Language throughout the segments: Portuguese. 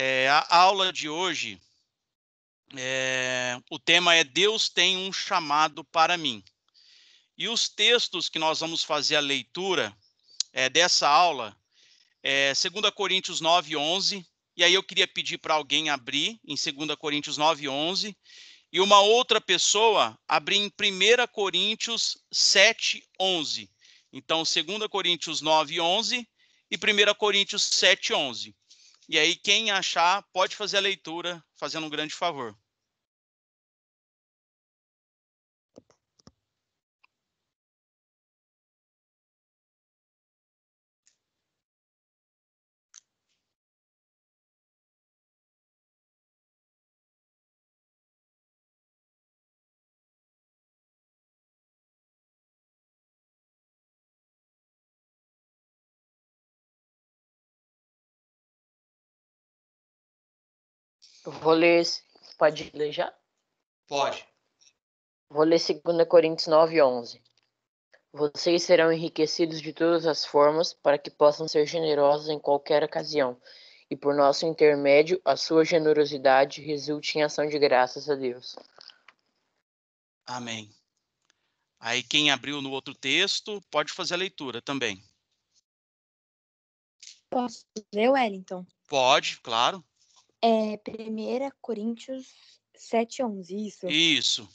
É, a aula de hoje, é, o tema é Deus tem um chamado para mim. E os textos que nós vamos fazer a leitura é, dessa aula é 2 Coríntios 9, 11. E aí eu queria pedir para alguém abrir em 2 Coríntios 9, 11. E uma outra pessoa abrir em 1 Coríntios 7, 11. Então, 2 Coríntios 9, 11 e 1 Coríntios 7, 11. E aí, quem achar, pode fazer a leitura, fazendo um grande favor. vou ler. Pode ler já? Pode. Vou ler 2 Coríntios 9, 11. Vocês serão enriquecidos de todas as formas para que possam ser generosos em qualquer ocasião, e por nosso intermédio, a sua generosidade resulte em ação de graças a Deus. Amém. Aí, quem abriu no outro texto, pode fazer a leitura também. Posso ler, Wellington? Pode, claro. É 1 Coríntios 7, 11, isso? Isso.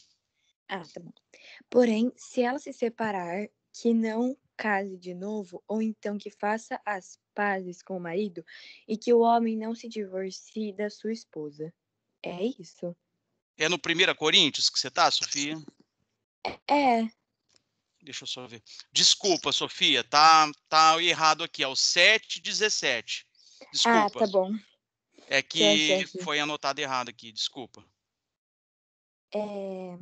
Ah, tá bom. Porém, se ela se separar, que não case de novo, ou então que faça as pazes com o marido, e que o homem não se divorcie da sua esposa. É isso. É no 1 Coríntios que você tá, Sofia? É. Deixa eu só ver. Desculpa, Sofia, tá, tá errado aqui, é o 7,17. Desculpa. Ah, tá bom. É que é foi anotado errado aqui, desculpa. É...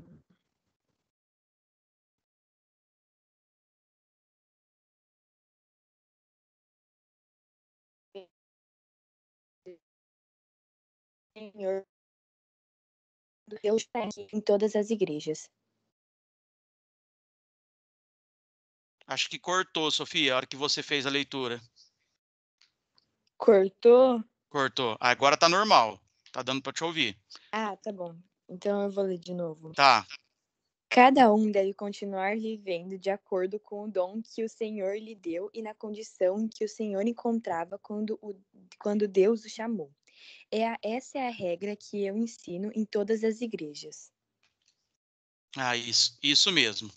Senhor, Deus em todas as igrejas. Acho que cortou, Sofia, a hora que você fez a leitura. Cortou? Cortou. Agora tá normal. Tá dando para te ouvir. Ah, tá bom. Então eu vou ler de novo. Tá. Cada um deve continuar vivendo de acordo com o dom que o Senhor lhe deu e na condição que o Senhor encontrava quando, o, quando Deus o chamou. É a, essa é a regra que eu ensino em todas as igrejas. Ah, isso, isso mesmo.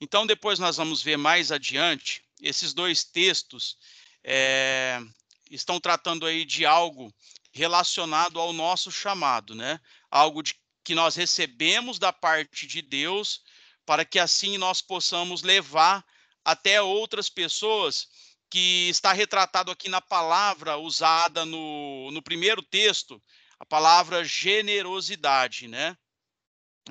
Então, depois nós vamos ver mais adiante esses dois textos é, estão tratando aí de algo relacionado ao nosso chamado, né? Algo de, que nós recebemos da parte de Deus para que assim nós possamos levar até outras pessoas que está retratado aqui na palavra usada no, no primeiro texto, a palavra generosidade, né?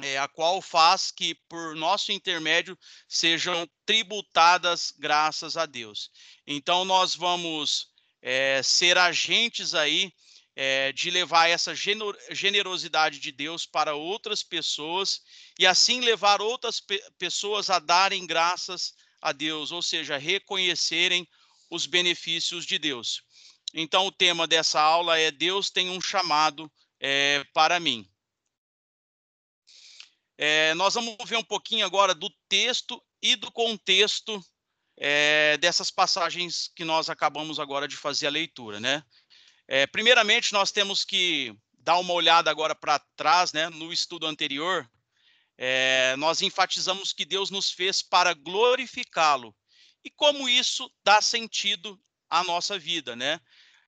É, a qual faz que por nosso intermédio sejam tributadas graças a Deus. Então nós vamos é, ser agentes aí é, de levar essa generosidade de Deus para outras pessoas e assim levar outras pe pessoas a darem graças a Deus, ou seja, reconhecerem os benefícios de Deus. Então, o tema dessa aula é Deus tem um chamado é, para mim. É, nós vamos ver um pouquinho agora do texto e do contexto é, dessas passagens que nós acabamos agora de fazer a leitura, né? É, primeiramente, nós temos que dar uma olhada agora para trás, né? No estudo anterior, é, nós enfatizamos que Deus nos fez para glorificá-lo e como isso dá sentido à nossa vida, né?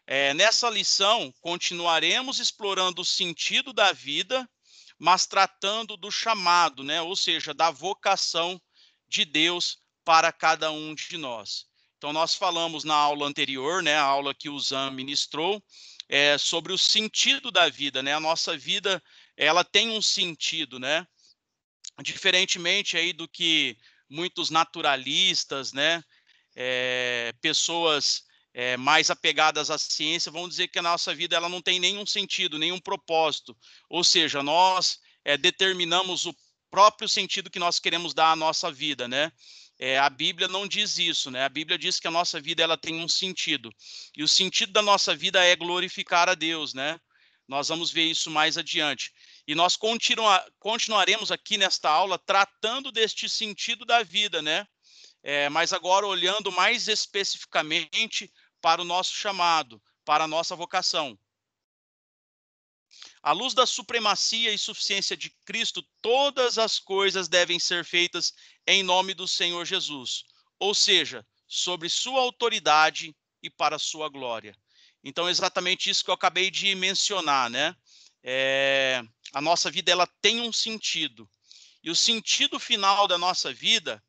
É, nessa lição, continuaremos explorando o sentido da vida, mas tratando do chamado, né? ou seja, da vocação de Deus para cada um de nós. Então, nós falamos na aula anterior, né, a aula que o Zan ministrou, é, sobre o sentido da vida, né? A nossa vida, ela tem um sentido, né? Diferentemente aí do que muitos naturalistas, né? É, pessoas é, mais apegadas à ciência vão dizer que a nossa vida ela não tem nenhum sentido, nenhum propósito. Ou seja, nós é, determinamos o próprio sentido que nós queremos dar à nossa vida, né? É, a Bíblia não diz isso, né? A Bíblia diz que a nossa vida ela tem um sentido e o sentido da nossa vida é glorificar a Deus, né? Nós vamos ver isso mais adiante. E nós continua, continuaremos aqui nesta aula tratando deste sentido da vida, né? É, mas agora olhando mais especificamente para o nosso chamado, para a nossa vocação. À luz da supremacia e suficiência de Cristo, todas as coisas devem ser feitas em nome do Senhor Jesus, ou seja, sobre sua autoridade e para sua glória. Então, exatamente isso que eu acabei de mencionar, né? É, a nossa vida ela tem um sentido e o sentido final da nossa vida,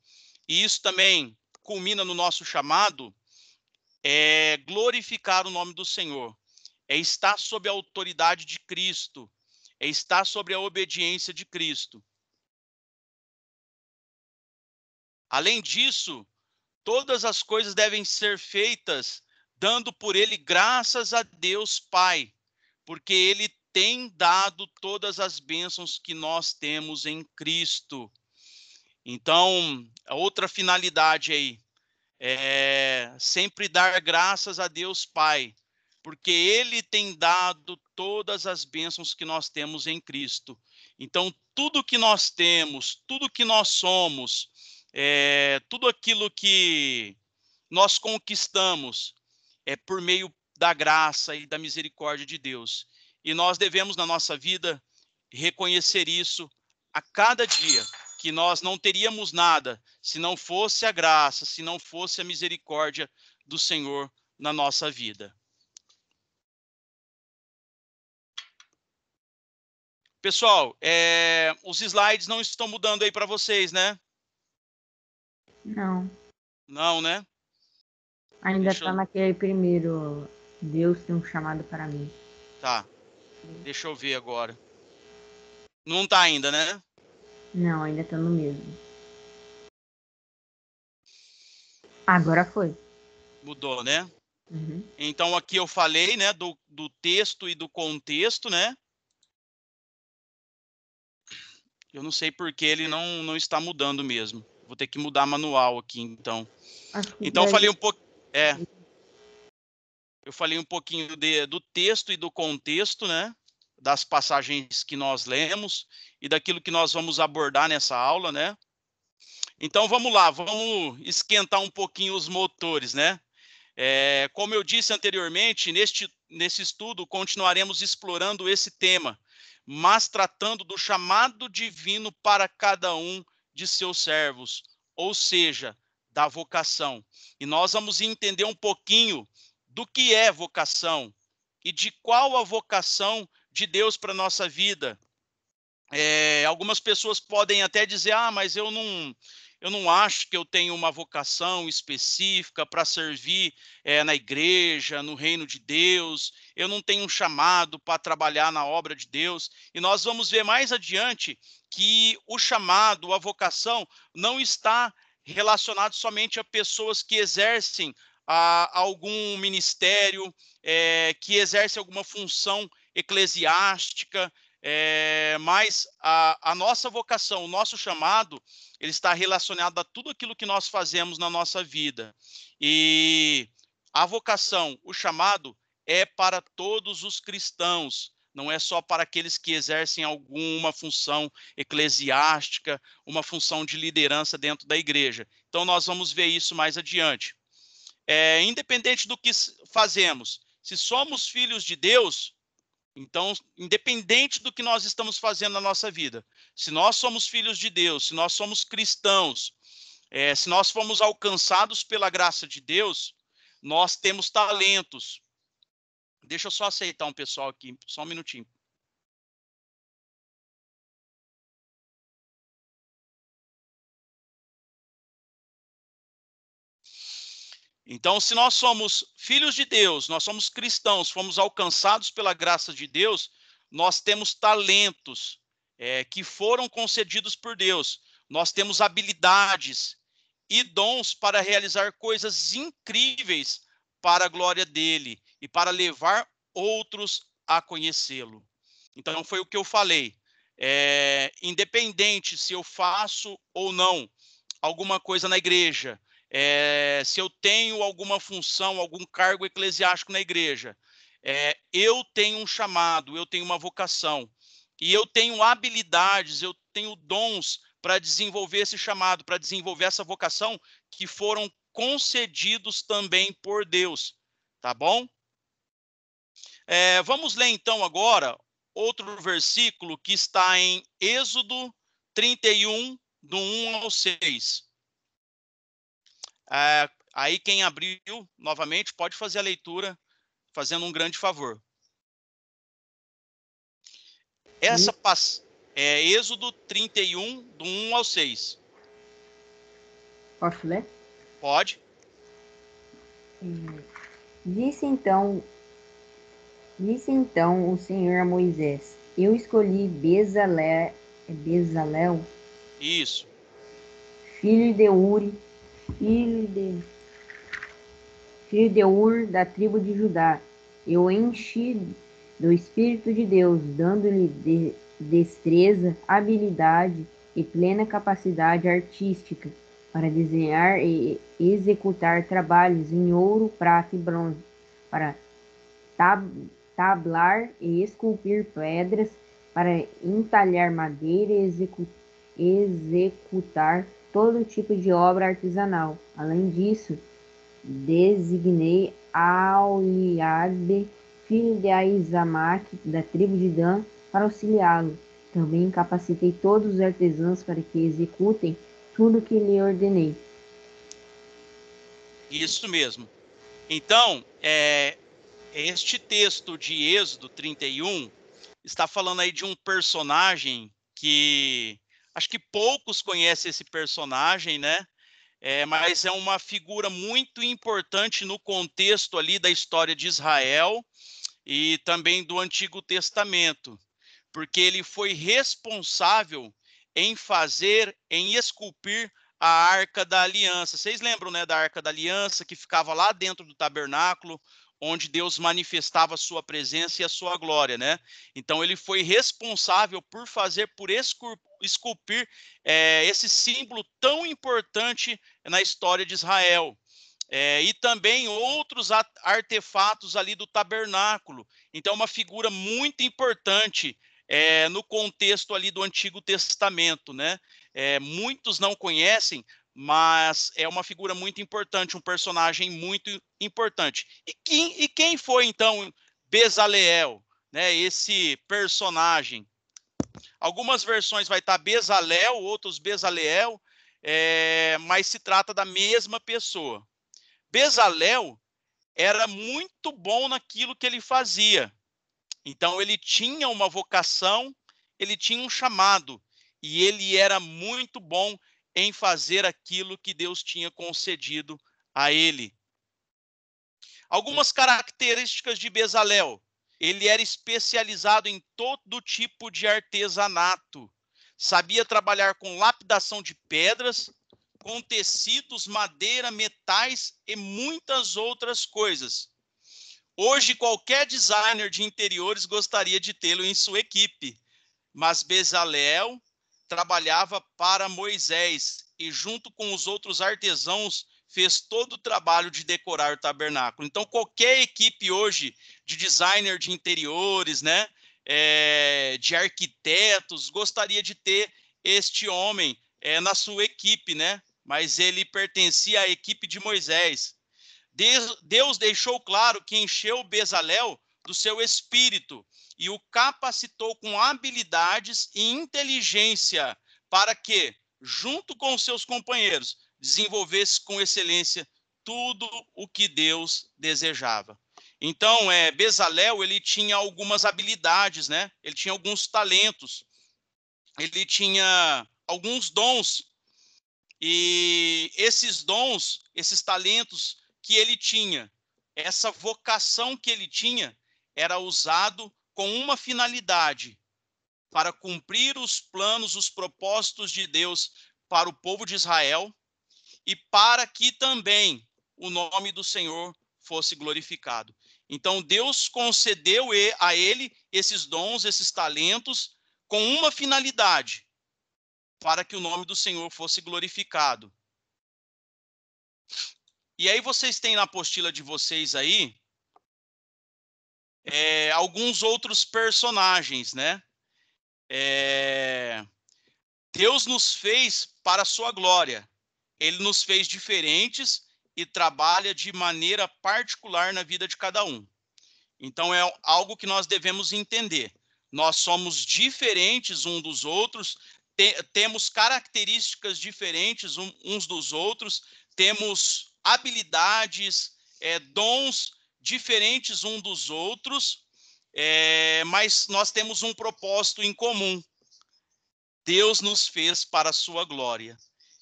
e isso também culmina no nosso chamado, é glorificar o nome do Senhor, é estar sob a autoridade de Cristo, é estar sob a obediência de Cristo. Além disso, todas as coisas devem ser feitas dando por ele graças a Deus Pai, porque ele tem dado todas as bênçãos que nós temos em Cristo. Então, a outra finalidade aí é sempre dar graças a Deus Pai, porque ele tem dado todas as bênçãos que nós temos em Cristo. Então, tudo que nós temos, tudo que nós somos, é, tudo aquilo que nós conquistamos é por meio da graça e da misericórdia de Deus. E nós devemos, na nossa vida, reconhecer isso a cada dia, que nós não teríamos nada se não fosse a graça, se não fosse a misericórdia do Senhor na nossa vida. Pessoal, é, os slides não estão mudando aí para vocês, né? Não. Não, né? Ainda está eu... naquele primeiro. Deus tem um chamado para mim. Tá. Deixa eu ver agora. Não tá ainda, né? Não, ainda tá no mesmo. Agora foi. Mudou, né? Uhum. Então aqui eu falei, né, do, do texto e do contexto, né? Eu não sei porque ele não, não está mudando mesmo. Vou ter que mudar manual aqui, então. Então, eu falei um pouco. É. Eu falei um pouquinho de, do texto e do contexto, né? Das passagens que nós lemos e daquilo que nós vamos abordar nessa aula, né? Então vamos lá, vamos esquentar um pouquinho os motores, né? É, como eu disse anteriormente, neste, nesse estudo continuaremos explorando esse tema, mas tratando do chamado divino para cada um de seus servos, ou seja, da vocação. E nós vamos entender um pouquinho do que é vocação e de qual a vocação de Deus para nossa vida. É, algumas pessoas podem até dizer, ah, mas eu não, eu não acho que eu tenho uma vocação específica para servir é, na igreja, no reino de Deus, eu não tenho um chamado para trabalhar na obra de Deus. E nós vamos ver mais adiante que o chamado, a vocação, não está relacionado somente a pessoas que exercem a, ah, a algum ministério, é, que exercem alguma função eclesiástica, é, mas a, a, nossa vocação, o nosso chamado, ele está relacionado a tudo aquilo que nós fazemos na nossa vida. E a vocação, o chamado, é para todos os cristãos não é só para aqueles que exercem alguma função eclesiástica, uma função de liderança dentro da igreja. Então, nós vamos ver isso mais adiante. É, independente do que fazemos, se somos filhos de Deus, então, independente do que nós estamos fazendo na nossa vida, se nós somos filhos de Deus, se nós somos cristãos, é, se nós fomos alcançados pela graça de Deus, nós temos talentos, Deixa eu só aceitar um pessoal aqui, só um minutinho. Então, se nós somos filhos de Deus, nós somos cristãos, fomos alcançados pela graça de Deus, nós temos talentos é, que foram concedidos por Deus, nós temos habilidades e dons para realizar coisas incríveis para a glória dele e para levar outros a conhecê-lo. Então, foi o que eu falei. É, independente se eu faço ou não alguma coisa na igreja, é, se eu tenho alguma função, algum cargo eclesiástico na igreja, é, eu tenho um chamado, eu tenho uma vocação, e eu tenho habilidades, eu tenho dons para desenvolver esse chamado, para desenvolver essa vocação que foram concedidos também por Deus, tá bom? É, vamos ler então agora outro versículo que está em Êxodo 31, do 1 ao 6. É, aí quem abriu novamente pode fazer a leitura, fazendo um grande favor. Essa é Êxodo 31, do 1 ao 6. Posso ler? Pode. Disse então Disse então o Senhor a Moisés: Eu escolhi Bezalel, é Bezalel Isso. filho de Uri, filho de, filho de Ur da tribo de Judá. Eu enchi do Espírito de Deus, dando-lhe de, destreza, habilidade e plena capacidade artística para desenhar e executar trabalhos em ouro, prata e bronze, para tab tablar e esculpir pedras, para entalhar madeira e execu executar todo tipo de obra artesanal. Além disso, designei Auliabe, filho de Aizamak, da tribo de Dan, para auxiliá-lo. Também capacitei todos os artesãos para que executem tudo que lhe ordenei. Isso mesmo. Então, é, este texto de Êxodo 31 está falando aí de um personagem que acho que poucos conhecem esse personagem, né? É, mas é uma figura muito importante no contexto ali da história de Israel e também do Antigo Testamento, porque ele foi responsável em fazer, em esculpir a Arca da Aliança. Vocês lembram, né, da Arca da Aliança que ficava lá dentro do tabernáculo? onde Deus manifestava a sua presença e a sua glória, né? Então ele foi responsável por fazer, por esculpir é, esse símbolo tão importante na história de Israel. É, e também outros artefatos ali do tabernáculo. Então, uma figura muito importante é, no contexto ali do Antigo Testamento, né? É, muitos não conhecem, mas é uma figura muito importante, um personagem muito importante. E quem, e quem foi então Bezaleel, né? Esse personagem. Algumas versões vai estar Bezalel, outros Bezaleel, é, mas se trata da mesma pessoa. Bezalel era muito bom naquilo que ele fazia. Então ele tinha uma vocação, ele tinha um chamado e ele era muito bom em fazer aquilo que Deus tinha concedido a ele. Algumas características de Bezalel. Ele era especializado em todo tipo de artesanato. Sabia trabalhar com lapidação de pedras, com tecidos, madeira, metais e muitas outras coisas. Hoje, qualquer designer de interiores gostaria de tê-lo em sua equipe, mas Bezalel trabalhava para Moisés e, junto com os outros artesãos, fez todo o trabalho de decorar o tabernáculo. Então, qualquer equipe hoje de designer de interiores, né, é, de arquitetos, gostaria de ter este homem é, na sua equipe, né? Mas ele pertencia à equipe de Moisés. Deus, Deus deixou claro que encheu Bezalel do seu espírito e o capacitou com habilidades e inteligência para que, junto com seus companheiros, desenvolvesse com excelência tudo o que Deus desejava. Então, é, Bezalel ele tinha algumas habilidades, né? Ele tinha alguns talentos, ele tinha alguns dons e esses dons, esses talentos que ele tinha, essa vocação que ele tinha, era usado com uma finalidade: para cumprir os planos, os propósitos de Deus para o povo de Israel e para que também o nome do Senhor fosse glorificado. Então Deus concedeu a ele esses dons, esses talentos, com uma finalidade: para que o nome do Senhor fosse glorificado. E aí vocês têm na apostila de vocês aí é, alguns outros personagens, né? É, Deus nos fez para a sua glória. Ele nos fez diferentes e trabalha de maneira particular na vida de cada um. Então é algo que nós devemos entender. Nós somos diferentes um dos outros, te temos características diferentes um, uns dos outros, temos habilidades, é, dons diferentes um dos outros, é, mas nós temos um propósito em comum. Deus nos fez para a sua glória.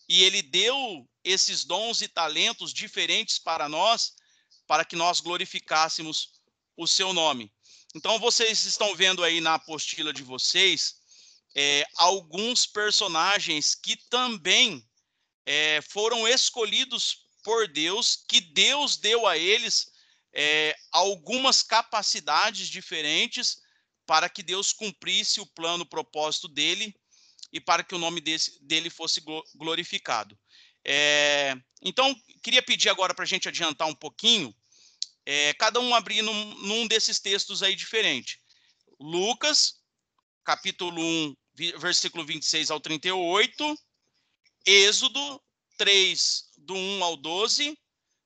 E ele deu esses dons e talentos diferentes para nós, para que nós glorificássemos o seu nome. Então, vocês estão vendo aí na apostila de vocês é, alguns personagens que também é, foram escolhidos por Deus, que Deus deu a eles é, algumas capacidades diferentes para que Deus cumprisse o plano, o propósito dele e para que o nome desse, dele fosse glorificado. É, então, queria pedir agora para a gente adiantar um pouquinho, é, cada um abrir num, num, desses textos aí diferente. Lucas, capítulo 1, versículo 26 ao 38, Êxodo 3, do 1 ao 12,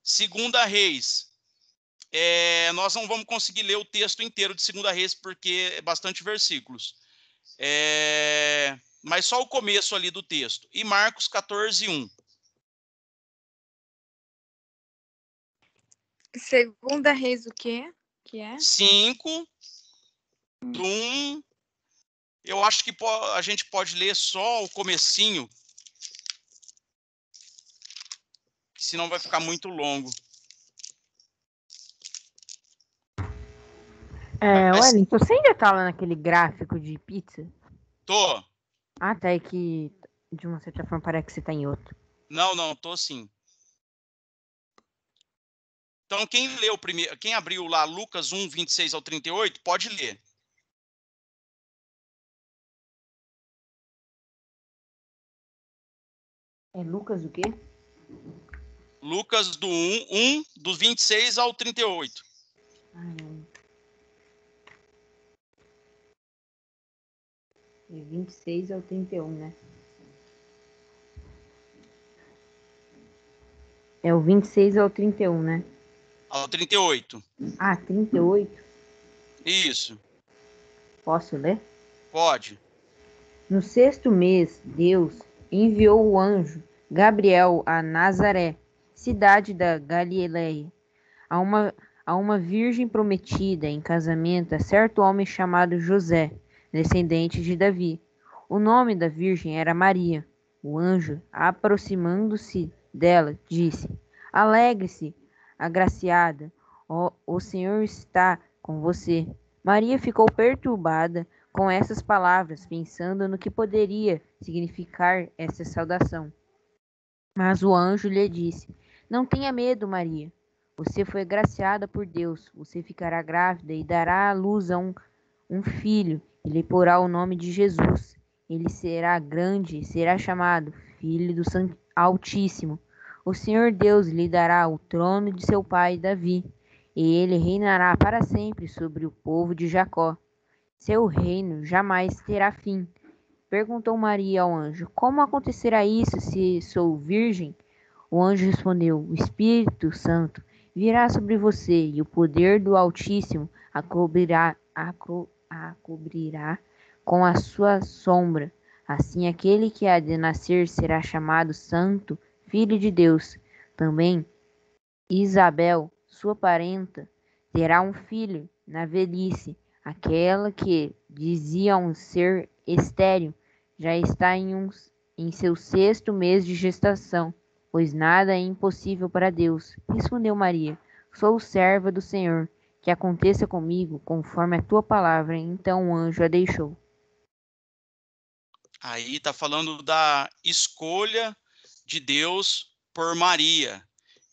Segunda Reis é, nós não vamos conseguir ler o texto inteiro de Segunda Reis, porque é bastante versículos. É, mas só o começo ali do texto. E Marcos 14, 1. Segunda Reis o quê? Que é? 5, do 1. Eu acho que a gente pode ler só o comecinho, senão vai ficar muito longo. É, ah, Mas... Wellington, você ainda tá lá naquele gráfico de pizza? Tô. Ah, tá. É que de uma certa forma parece que você tá em outro. Não, não, tô sim. Então, quem leu primeiro, quem abriu lá Lucas 1, 26 ao 38, pode ler. É Lucas o quê? Lucas do 1, 1 do 26 ao 38. Ai, Ai, De 26 ao 31, né? É o 26 ao 31, né? Ao 38. Ah, 38? Isso. Posso ler? Pode. No sexto mês, Deus enviou o anjo Gabriel a Nazaré, cidade da Galileia, a uma, a uma virgem prometida em casamento a certo homem chamado José descendente de Davi. O nome da virgem era Maria. O anjo, aproximando-se dela, disse: Alegre-se, agraciada, o, o Senhor está com você. Maria ficou perturbada com essas palavras, pensando no que poderia significar essa saudação. Mas o anjo lhe disse: Não tenha medo, Maria. Você foi agraciada por Deus. Você ficará grávida e dará à luz a um, um filho, ele porá o nome de Jesus. Ele será grande e será chamado Filho do Altíssimo. O Senhor Deus lhe dará o trono de seu pai Davi, e ele reinará para sempre sobre o povo de Jacó. Seu reino jamais terá fim. Perguntou Maria ao anjo: Como acontecerá isso se sou virgem? O anjo respondeu: O Espírito Santo virá sobre você e o poder do Altíssimo a cobrirá, a co a cobrirá com a sua sombra. Assim, aquele que há de nascer será chamado Santo, Filho de Deus. Também Isabel, sua parenta, terá um filho na velhice. Aquela que diziam ser estéril já está em, um, em seu sexto mês de gestação, pois nada é impossível para Deus. Respondeu Maria: Sou serva do Senhor que aconteça comigo conforme a tua palavra. Então o anjo a deixou. Aí está falando da escolha de Deus por Maria.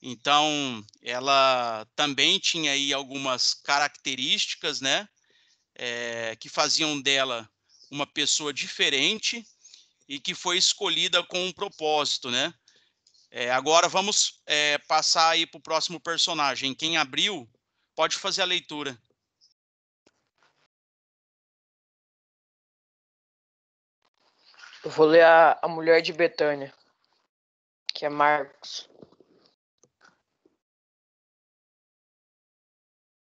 Então, ela também tinha aí algumas características, né, é, que faziam dela uma pessoa diferente e que foi escolhida com um propósito, né. É, agora vamos é, passar aí para o próximo personagem. Quem abriu Pode fazer a leitura. Eu vou ler a, a Mulher de Betânia, que é Marcos.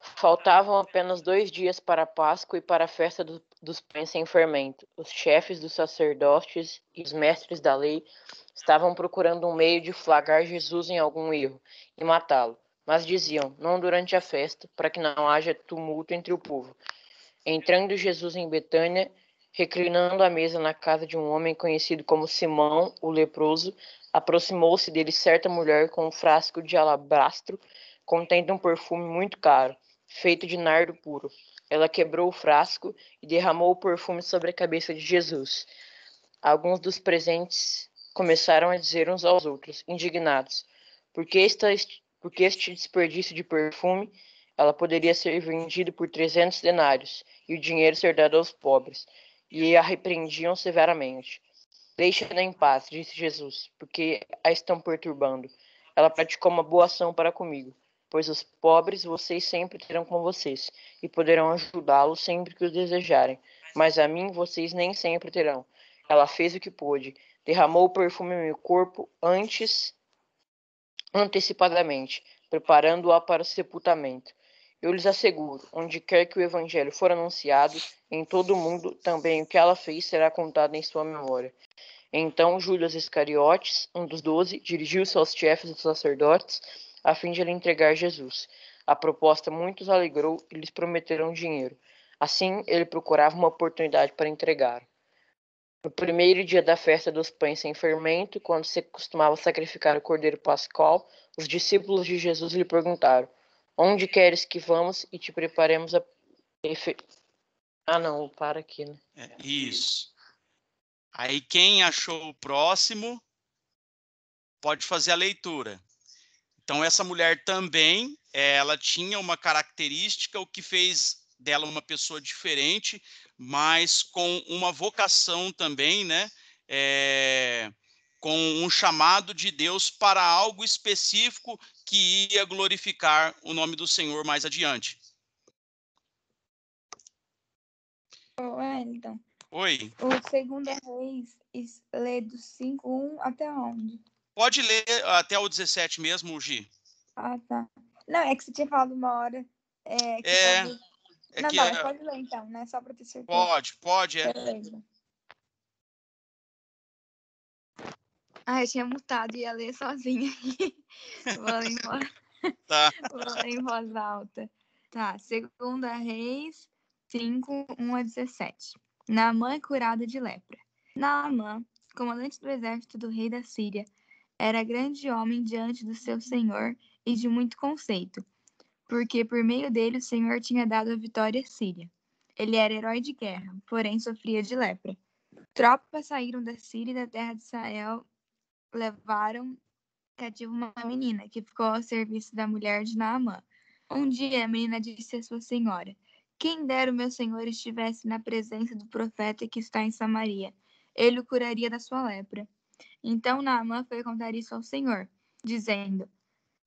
Faltavam apenas dois dias para a Páscoa e para a festa do, dos pães sem fermento. Os chefes dos sacerdotes e os mestres da lei estavam procurando um meio de flagrar Jesus em algum erro e matá-lo. Mas diziam: Não durante a festa, para que não haja tumulto entre o povo. Entrando Jesus em Betânia, reclinando a mesa na casa de um homem conhecido como Simão, o leproso, aproximou-se dele certa mulher com um frasco de alabastro contendo um perfume muito caro, feito de nardo puro. Ela quebrou o frasco e derramou o perfume sobre a cabeça de Jesus. Alguns dos presentes começaram a dizer uns aos outros, indignados: Por que esta porque este tipo desperdício de perfume ela poderia ser vendido por 300 denários e o dinheiro ser dado aos pobres. E a repreendiam severamente. Deixe-na em paz, disse Jesus, porque a estão perturbando. Ela praticou uma boa ação para comigo, pois os pobres vocês sempre terão com vocês e poderão ajudá-los sempre que os desejarem, mas a mim vocês nem sempre terão. Ela fez o que pôde, derramou o perfume no meu corpo antes antecipadamente, preparando-a para o sepultamento. Eu lhes asseguro, onde quer que o evangelho for anunciado, em todo o mundo, também o que ela fez será contado em sua memória. Então Judas Iscariotes, um dos doze, dirigiu-se aos chefes dos sacerdotes, a fim de lhe entregar Jesus. A proposta muitos alegrou e lhes prometeram dinheiro. Assim, ele procurava uma oportunidade para entregar. No primeiro dia da festa dos pães sem fermento, quando se costumava sacrificar o cordeiro pascal, os discípulos de Jesus lhe perguntaram: Onde queres que vamos e te preparemos a. Ah, não, para aqui, né? É, isso. Aí quem achou o próximo pode fazer a leitura. Então essa mulher também, ela tinha uma característica o que fez dela uma pessoa diferente, mas com uma vocação também, né? É, com um chamado de Deus para algo específico que ia glorificar o nome do Senhor mais adiante. Então. Oi. O segundo reis, lê do 5.1 até onde? Pode ler até o 17 mesmo, Gi. Ah, tá. Não, é que você tinha falado uma hora. É, é... Pode... É não, que não, é... pode ler então, né? Só para ter certeza. Pode, pode. É... Ah, eu tinha mutado, e ia ler sozinha. Vou ler, tá. Vou ler em voz alta. Tá, segunda Reis 5, 1 a 17. Naamã é curado de lepra. Naamã, comandante do exército do rei da Síria, era grande homem diante do seu senhor e de muito conceito porque por meio dele o Senhor tinha dado a vitória à Síria. Ele era herói de guerra, porém sofria de lepra. Tropas saíram da Síria e da terra de Israel, levaram cativo uma menina que ficou ao serviço da mulher de Naamã. Um dia a menina disse à sua senhora: Quem dera o meu senhor estivesse na presença do profeta que está em Samaria. Ele o curaria da sua lepra. Então Naamã foi contar isso ao senhor, dizendo: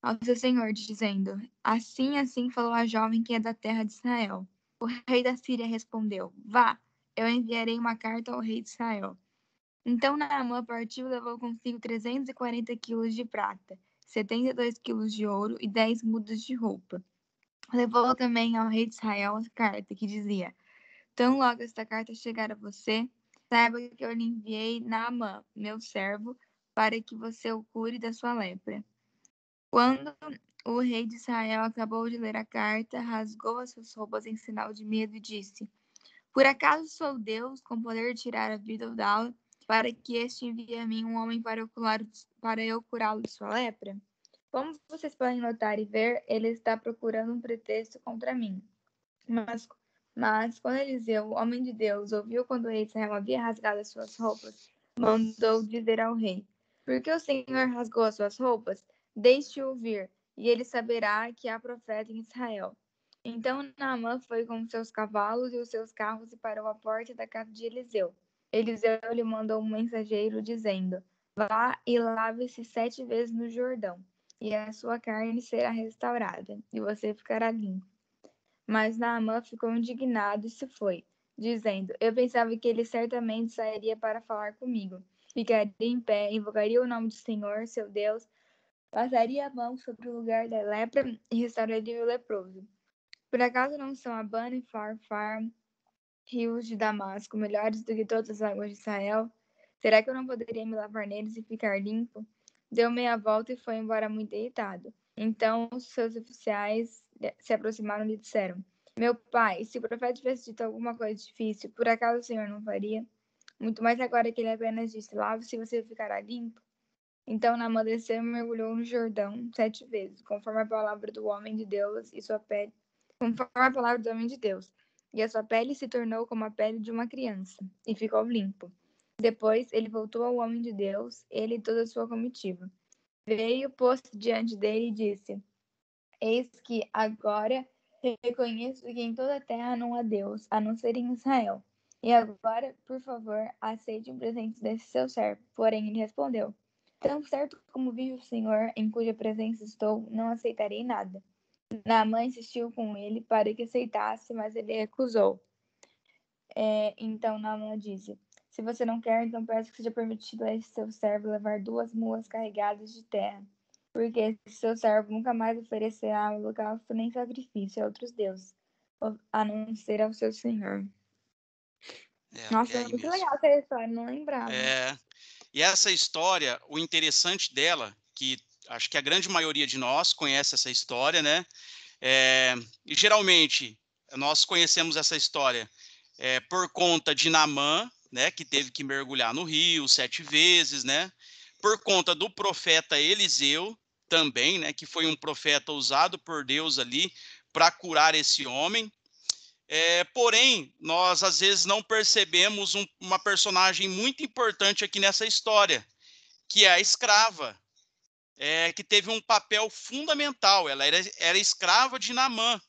ao seu senhor, dizendo: Assim, assim falou a jovem que é da terra de Israel. O rei da Síria respondeu: Vá, eu enviarei uma carta ao rei de Israel. Então Naamã partiu e levou consigo 340 quilos de prata, 72 quilos de ouro e 10 mudas de roupa. Levou também ao rei de Israel a carta que dizia: Tão logo esta carta chegar a você, saiba que eu lhe enviei Naamã, meu servo, para que você o cure da sua lepra. Quando o rei de Israel acabou de ler a carta, rasgou as suas roupas em sinal de medo e disse: Por acaso sou Deus com poder de tirar a vida da alma, para que este envie a mim um homem para, eu curá-lo de sua lepra? Como vocês podem notar e ver, ele está procurando um pretexto contra mim. Mas, mas quando Eliseu, homem de Deus, ouviu quando o rei de Israel havia rasgado as suas roupas, mandou dizer ao rei: Por que o Senhor rasgou as suas roupas? Deixe o ouvir, e ele saberá que há profeta em Israel. Então Naamã foi com seus cavalos e os seus carros e parou à porta da casa de Eliseu. Eliseu lhe mandou um mensageiro dizendo: Vá e lave-se sete vezes no Jordão, e a sua carne será restaurada, e você ficará limpo. Mas Naamã ficou indignado e se foi, dizendo: Eu pensava que ele certamente sairia para falar comigo. Ficaria em pé, invocaria o nome do Senhor, seu Deus, Passaria a mão sobre o lugar da lepra e restauraria o leproso. Por acaso não são Abana e Farfar, rios de Damasco, melhores do que todas as águas de Israel? Será que eu não poderia me lavar neles e ficar limpo? Deu meia volta e foi embora muito irritado. Então os seus oficiais eh, se aproximaram e lhe disseram: Meu pai, se o profeta tivesse dito alguma coisa difícil, por acaso o senhor não faria? Muito mais agora que ele apenas disse: Lave-se e você ficará limpo. Então Naamã desceu e mergulhou no Jordão sete vezes, conforme a palavra do homem de Deus e sua pele, conforme a palavra do homem de Deus. E a sua pele se tornou como a pele de uma criança, e ficou limpo. Depois ele voltou ao homem de Deus, ele e toda a sua comitiva. Veio, posto diante dele e disse: Eis que agora reconheço que em toda a terra não há Deus, a não ser em Israel. E agora, por favor, aceite um presente desse seu servo. Porém, ele respondeu: Tão certo como vive o Senhor, em cuja presença estou, não aceitarei nada. Naamã insistiu com ele para que aceitasse, mas ele recusou. É, então Naamã disse: Se você não quer, então peço que seja permitido a seu servo levar duas mulas carregadas de terra, porque esse seu servo nunca mais oferecerá holocausto nem sacrifício a outros deuses, a não ser ao seu Senhor. É, Nossa, é muito mesmo. legal essa história, não lembrava. É, e essa história, o interessante dela, que acho que a grande maioria de nós conhece essa história, né? É, e geralmente nós conhecemos essa história é, por conta de Namã, né, que teve que mergulhar no rio sete vezes, né? Por conta do profeta Eliseu também, né, que foi um profeta usado por Deus ali para curar esse homem. É, porém, nós às vezes não percebemos um, uma personagem muito importante aqui nessa história, que é a escrava, é, que teve um papel fundamental. Ela era, era escrava de Namã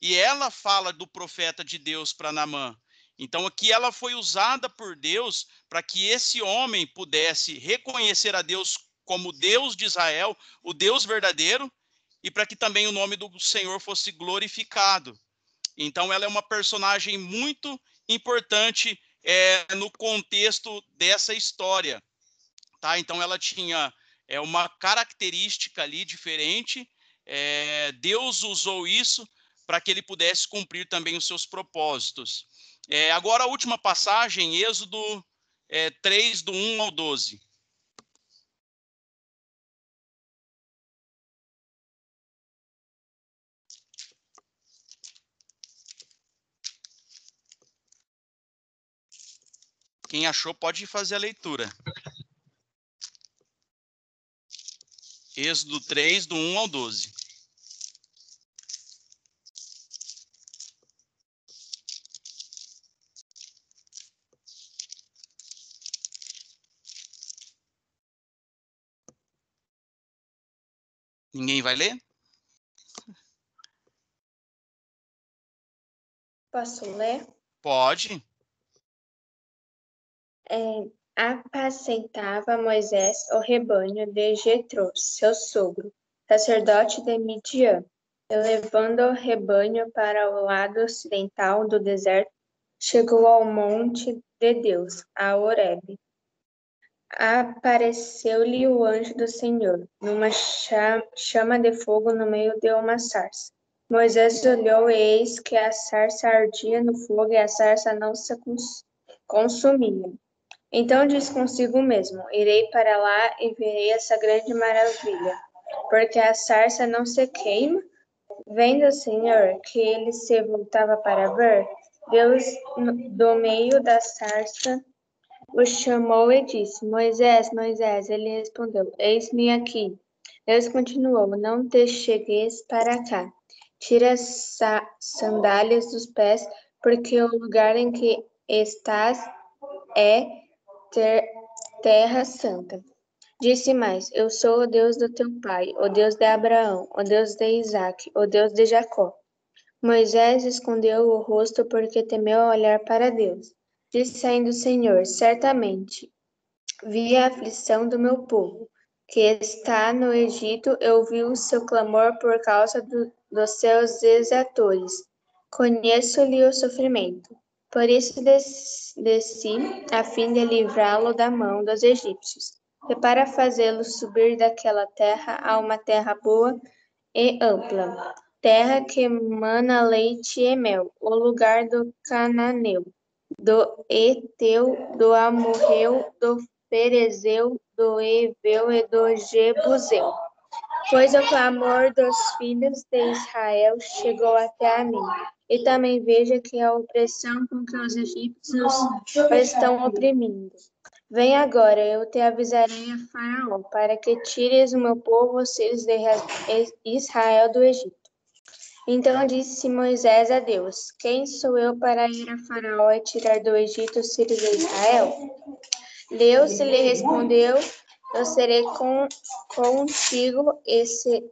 e ela fala do profeta de Deus para Namã. Então, aqui ela foi usada por Deus para que esse homem pudesse reconhecer a Deus como Deus de Israel, o Deus verdadeiro, e para que também o nome do Senhor fosse glorificado. Então, ela é uma personagem muito importante é, no contexto dessa história. Tá? Então, ela tinha é, uma característica ali diferente. É, Deus usou isso para que ele pudesse cumprir também os seus propósitos. É, agora, a última passagem, Êxodo é, 3, do 1 ao 12. Quem achou pode fazer a leitura. Êxodo 3, do 1 ao 12. Ninguém vai ler? Posso ler? Pode é, apacentava Moisés o rebanho de Jetro, seu sogro, sacerdote de Midian, levando o rebanho para o lado ocidental do deserto, chegou ao monte de Deus, a Oreb. Apareceu-lhe o anjo do Senhor, numa chama de fogo no meio de uma sarça. Moisés olhou e eis que a sarça ardia no fogo e a sarça não se consumia. Então disse consigo mesmo: Irei para lá e verei essa grande maravilha, porque a sarça não se queima. Vendo o Senhor que ele se voltava para ver, Deus, do meio da sarça, o chamou e disse: Moisés, Moisés. Ele respondeu: Eis-me aqui. Deus continuou: Não te chegues para cá. Tira as sandálias dos pés, porque o lugar em que estás é ter, terra santa. Disse mais: Eu sou o Deus do teu pai, o Deus de Abraão, o Deus de Isaac, o Deus de Jacó. Moisés escondeu o rosto porque temeu olhar para Deus. Disse ainda o Senhor: Certamente vi a aflição do meu povo, que está no Egito, eu vi o seu clamor por causa do, dos seus exatores. Conheço-lhe o sofrimento. Por isso desci, a fim de livrá-lo da mão dos egípcios, e para fazê-lo subir daquela terra a uma terra boa e ampla, terra que emana leite e mel, o lugar do cananeu, do Eteu, do Amorreu, do Ferezeu, do Eveu e do Jebuseu. Pois o clamor dos filhos de Israel chegou até a mim, e também veja que a opressão com que os egípcios estão oprimindo. Vem agora, eu te avisarei a Faraó, para que tires o meu povo, os filhos de Israel, do Egito. Então disse Moisés a Deus: Quem sou eu para ir a Faraó e tirar do Egito os filhos de Israel? Deus lhe respondeu: Eu serei com, contigo, esse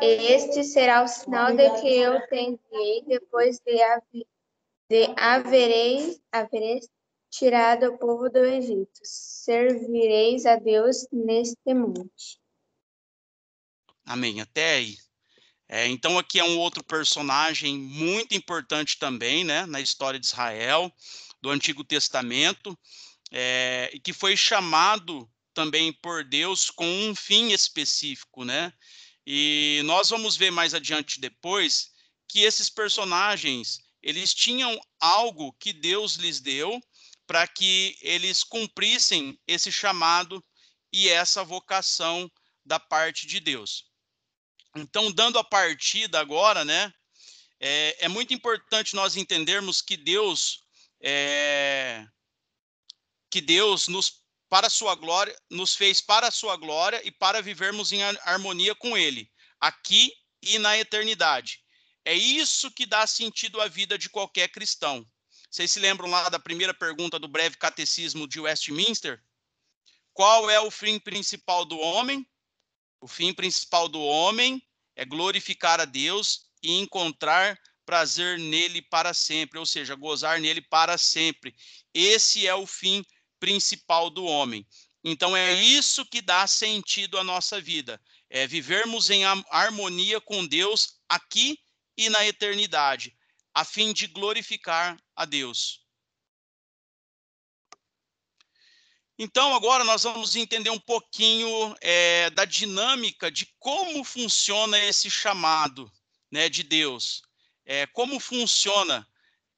este será o sinal de que eu te depois de, de havereis, havereis tirado o povo do Egito. Servireis a Deus neste monte. Amém. Até aí. É, então, aqui é um outro personagem muito importante também, né, na história de Israel, do Antigo Testamento, é, que foi chamado também por Deus com um fim específico, né? E nós vamos ver mais adiante depois que esses personagens, eles tinham algo que Deus lhes deu para que eles cumprissem esse chamado e essa vocação da parte de Deus. Então, dando a partida agora, né? É, é muito importante nós entendermos que Deus é, que Deus nos para sua glória, nos fez para a sua glória e para vivermos em harmonia com ele, aqui e na eternidade. É isso que dá sentido à vida de qualquer cristão. Vocês se lembram lá da primeira pergunta do breve catecismo de Westminster? Qual é o fim principal do homem? O fim principal do homem é glorificar a Deus e encontrar prazer nele para sempre, ou seja, gozar nele para sempre. Esse é o fim principal principal do homem. Então é isso que dá sentido à nossa vida, é vivermos em harmonia com Deus aqui e na eternidade, a fim de glorificar a Deus. Então, agora nós vamos entender um pouquinho é, da dinâmica de como funciona esse chamado né, de Deus. É, como funciona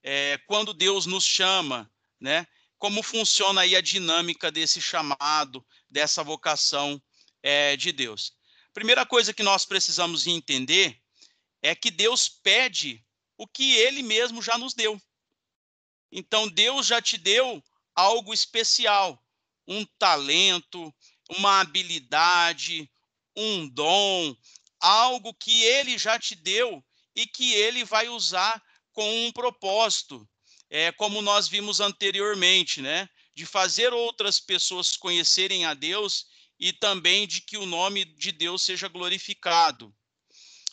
é, quando Deus nos chama, né? como funciona aí a dinâmica desse chamado, dessa vocação é, de Deus. Primeira coisa que nós precisamos entender é que Deus pede o que ele mesmo já nos deu. Então Deus já te deu algo especial, um talento, uma habilidade, um dom, algo que ele já te deu e que ele vai usar com um propósito é, como nós vimos anteriormente, né? De fazer outras pessoas conhecerem a Deus e também de que o nome de Deus seja glorificado.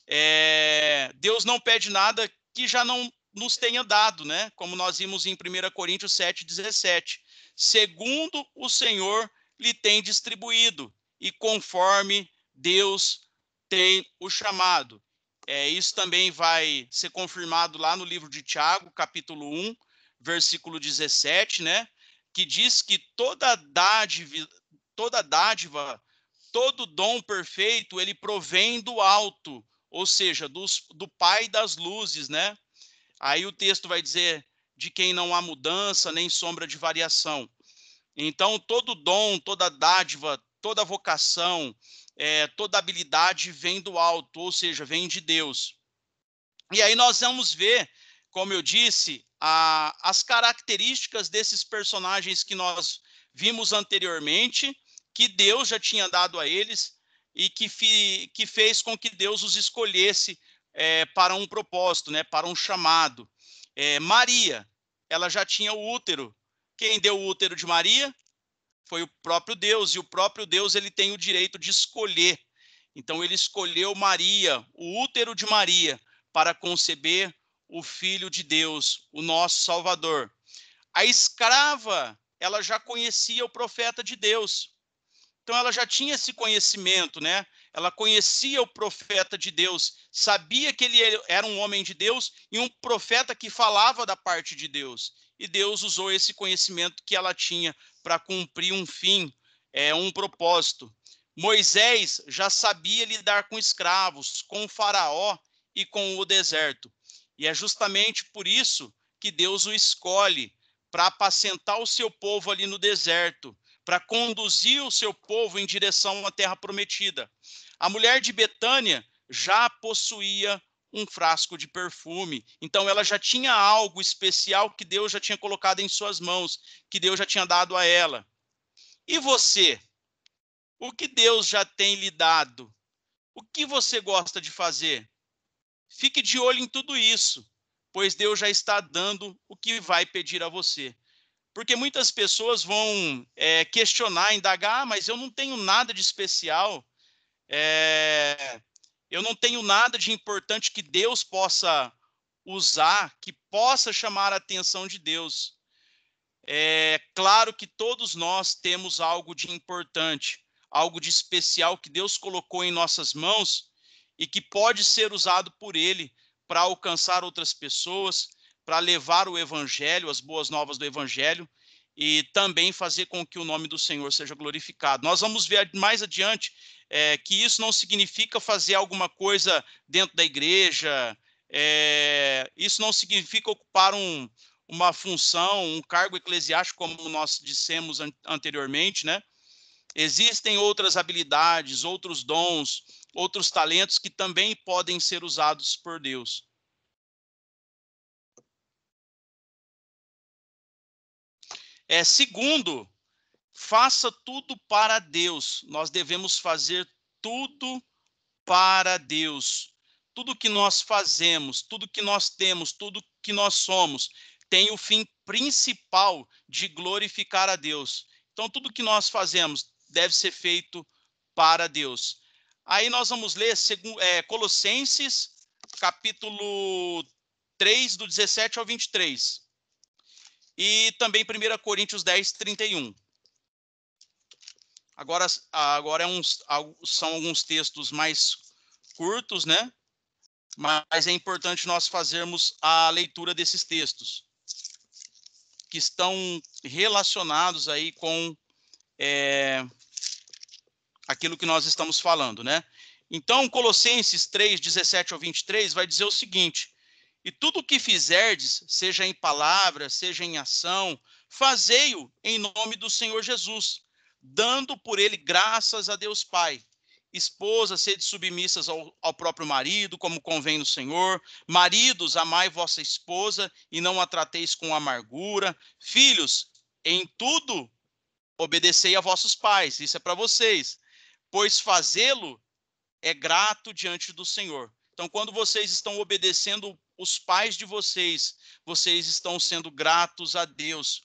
É, Deus não pede nada que já não nos tenha dado, né? Como nós vimos em 1 Coríntios 7, 17. Segundo o Senhor lhe tem distribuído, e conforme Deus tem o chamado. É, isso também vai ser confirmado lá no livro de Tiago, capítulo 1, versículo 17, né? Que diz que toda dádiva, toda dádiva, todo dom perfeito, ele provém do alto, ou seja, dos, do Pai das luzes, né? Aí o texto vai dizer de quem não há mudança nem sombra de variação. Então, todo dom, toda dádiva, toda vocação, é, toda habilidade vem do alto, ou seja, vem de Deus. E aí nós vamos ver, como eu disse, a, as características desses personagens que nós vimos anteriormente, que Deus já tinha dado a eles e que, fi, que fez com que Deus os escolhesse é, para um propósito, né, para um chamado. É, Maria, ela já tinha o útero. Quem deu o útero de Maria? Foi o próprio Deus, e o próprio Deus ele tem o direito de escolher. Então ele escolheu Maria, o útero de Maria, para conceber o Filho de Deus, o nosso Salvador. A escrava, ela já conhecia o profeta de Deus. Então ela já tinha esse conhecimento, né? Ela conhecia o profeta de Deus, sabia que ele era um homem de Deus e um profeta que falava da parte de Deus. E Deus usou esse conhecimento que ela tinha para cumprir um fim, é, um propósito. Moisés já sabia lidar com escravos, com o faraó e com o deserto. E é justamente por isso que Deus o escolhe para apacentar o seu povo ali no deserto, para conduzir o seu povo em direção à terra prometida. A mulher de Betânia já possuía um frasco de perfume. Então ela já tinha algo especial que Deus já tinha colocado em suas mãos, que Deus já tinha dado a ela. E você? O que Deus já tem lhe dado? O que você gosta de fazer? Fique de olho em tudo isso, pois Deus já está dando o que vai pedir a você. Porque muitas pessoas vão é, questionar, indagar, ah, mas eu não tenho nada de especial, é, eu não tenho nada de importante que Deus possa usar, que possa chamar a atenção de Deus. É claro que todos nós temos algo de importante, algo de especial que Deus colocou em nossas mãos e que pode ser usado por ele para alcançar outras pessoas, para levar o evangelho, as boas novas do evangelho e também fazer com que o nome do Senhor seja glorificado. Nós vamos ver mais adiante é, que isso não significa fazer alguma coisa dentro da igreja, é, isso não significa ocupar um, uma função, um cargo eclesiástico, como nós dissemos an anteriormente, né? Existem outras habilidades, outros dons, outros talentos que também podem ser usados por Deus. É, segundo, faça tudo para Deus. Nós devemos fazer tudo para Deus. Tudo que nós fazemos, tudo que nós temos, tudo que nós somos, tem o fim principal de glorificar a Deus. Então, tudo que nós fazemos, deve ser feito para Deus. Aí nós vamos ler é, Colossenses, capítulo 3, do 17 ao 23. E também 1 Coríntios 10, 31. Agora, agora é uns, são alguns textos mais curtos, né? Mas é importante nós fazermos a leitura desses textos, que estão relacionados aí com é, aquilo que nós estamos falando, né? Então, Colossenses 3, 17 ao 23 vai dizer o seguinte: E tudo o que fizerdes, seja em palavra, seja em ação, fazei-o em nome do Senhor Jesus, dando por ele graças a Deus Pai. Esposas, sede submissas ao, ao próprio marido, como convém no Senhor. Maridos, amai vossa esposa e não a trateis com amargura. Filhos, em tudo obedecei a vossos pais, isso é para vocês, pois fazê-lo é grato diante do Senhor. Então, quando vocês estão obedecendo os pais de vocês, vocês estão sendo gratos a Deus.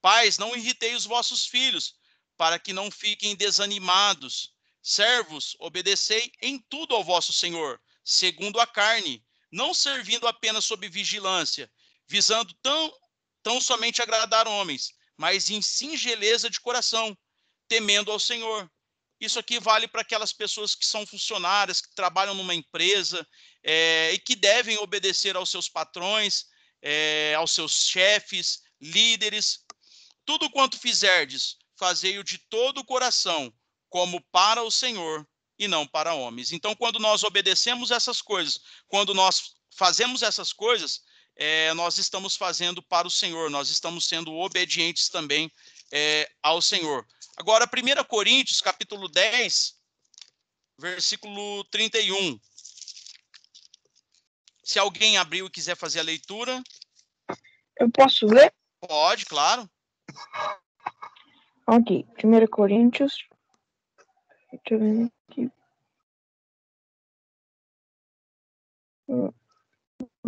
Pais, não irritei os vossos filhos, para que não fiquem desanimados. Servos, obedecei em tudo ao vosso Senhor, segundo a carne, não servindo apenas sob vigilância, visando tão, tão somente agradar homens, mas em singeleza de coração, temendo ao Senhor. Isso aqui vale para aquelas pessoas que são funcionárias, que trabalham numa empresa é, e que devem obedecer aos seus patrões, é, aos seus chefes, líderes. Tudo quanto fizerdes, fazei-o de todo o coração, como para o Senhor e não para homens. Então, quando nós obedecemos essas coisas, quando nós fazemos essas coisas, é, nós estamos fazendo para o Senhor, nós estamos sendo obedientes também é, ao Senhor. Agora, 1 Coríntios, capítulo 10, versículo 31. Se alguém abriu e quiser fazer a leitura. Eu posso ler? Pode, claro. Ok, 1 Coríntios. Deixa eu ver aqui.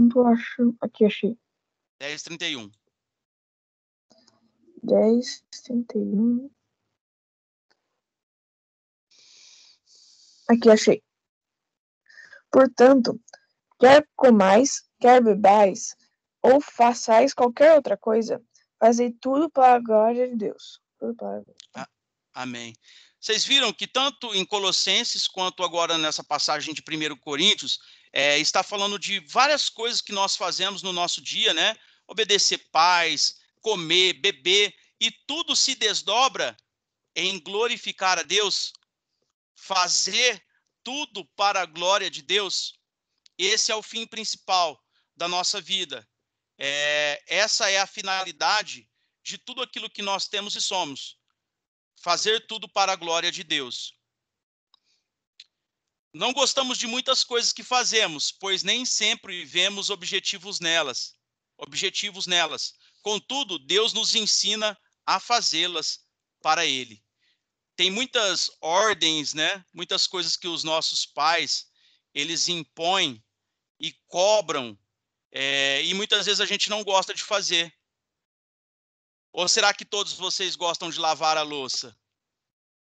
Não acho. Aqui, achei. 10, 31. 10, 31. Aqui, achei. Portanto, quer comais, quer bebais, ou façais qualquer outra coisa, fazei tudo para a glória de Deus. Tudo para a glória. Ah, amém. Vocês viram que tanto em Colossenses quanto agora nessa passagem de 1 Coríntios, é, está falando de várias coisas que nós fazemos no nosso dia, né? Obedecer pais, comer, beber, e tudo se desdobra em glorificar a Deus, fazer tudo para a glória de Deus. Esse é o fim principal da nossa vida. É, essa é a finalidade de tudo aquilo que nós temos e somos fazer tudo para a glória de Deus. Não gostamos de muitas coisas que fazemos, pois nem sempre vemos objetivos nelas, objetivos nelas. Contudo, Deus nos ensina a fazê-las para ele. Tem muitas ordens, né? Muitas coisas que os nossos pais eles impõem e cobram é, e muitas vezes a gente não gosta de fazer. Ou será que todos vocês gostam de lavar a louça?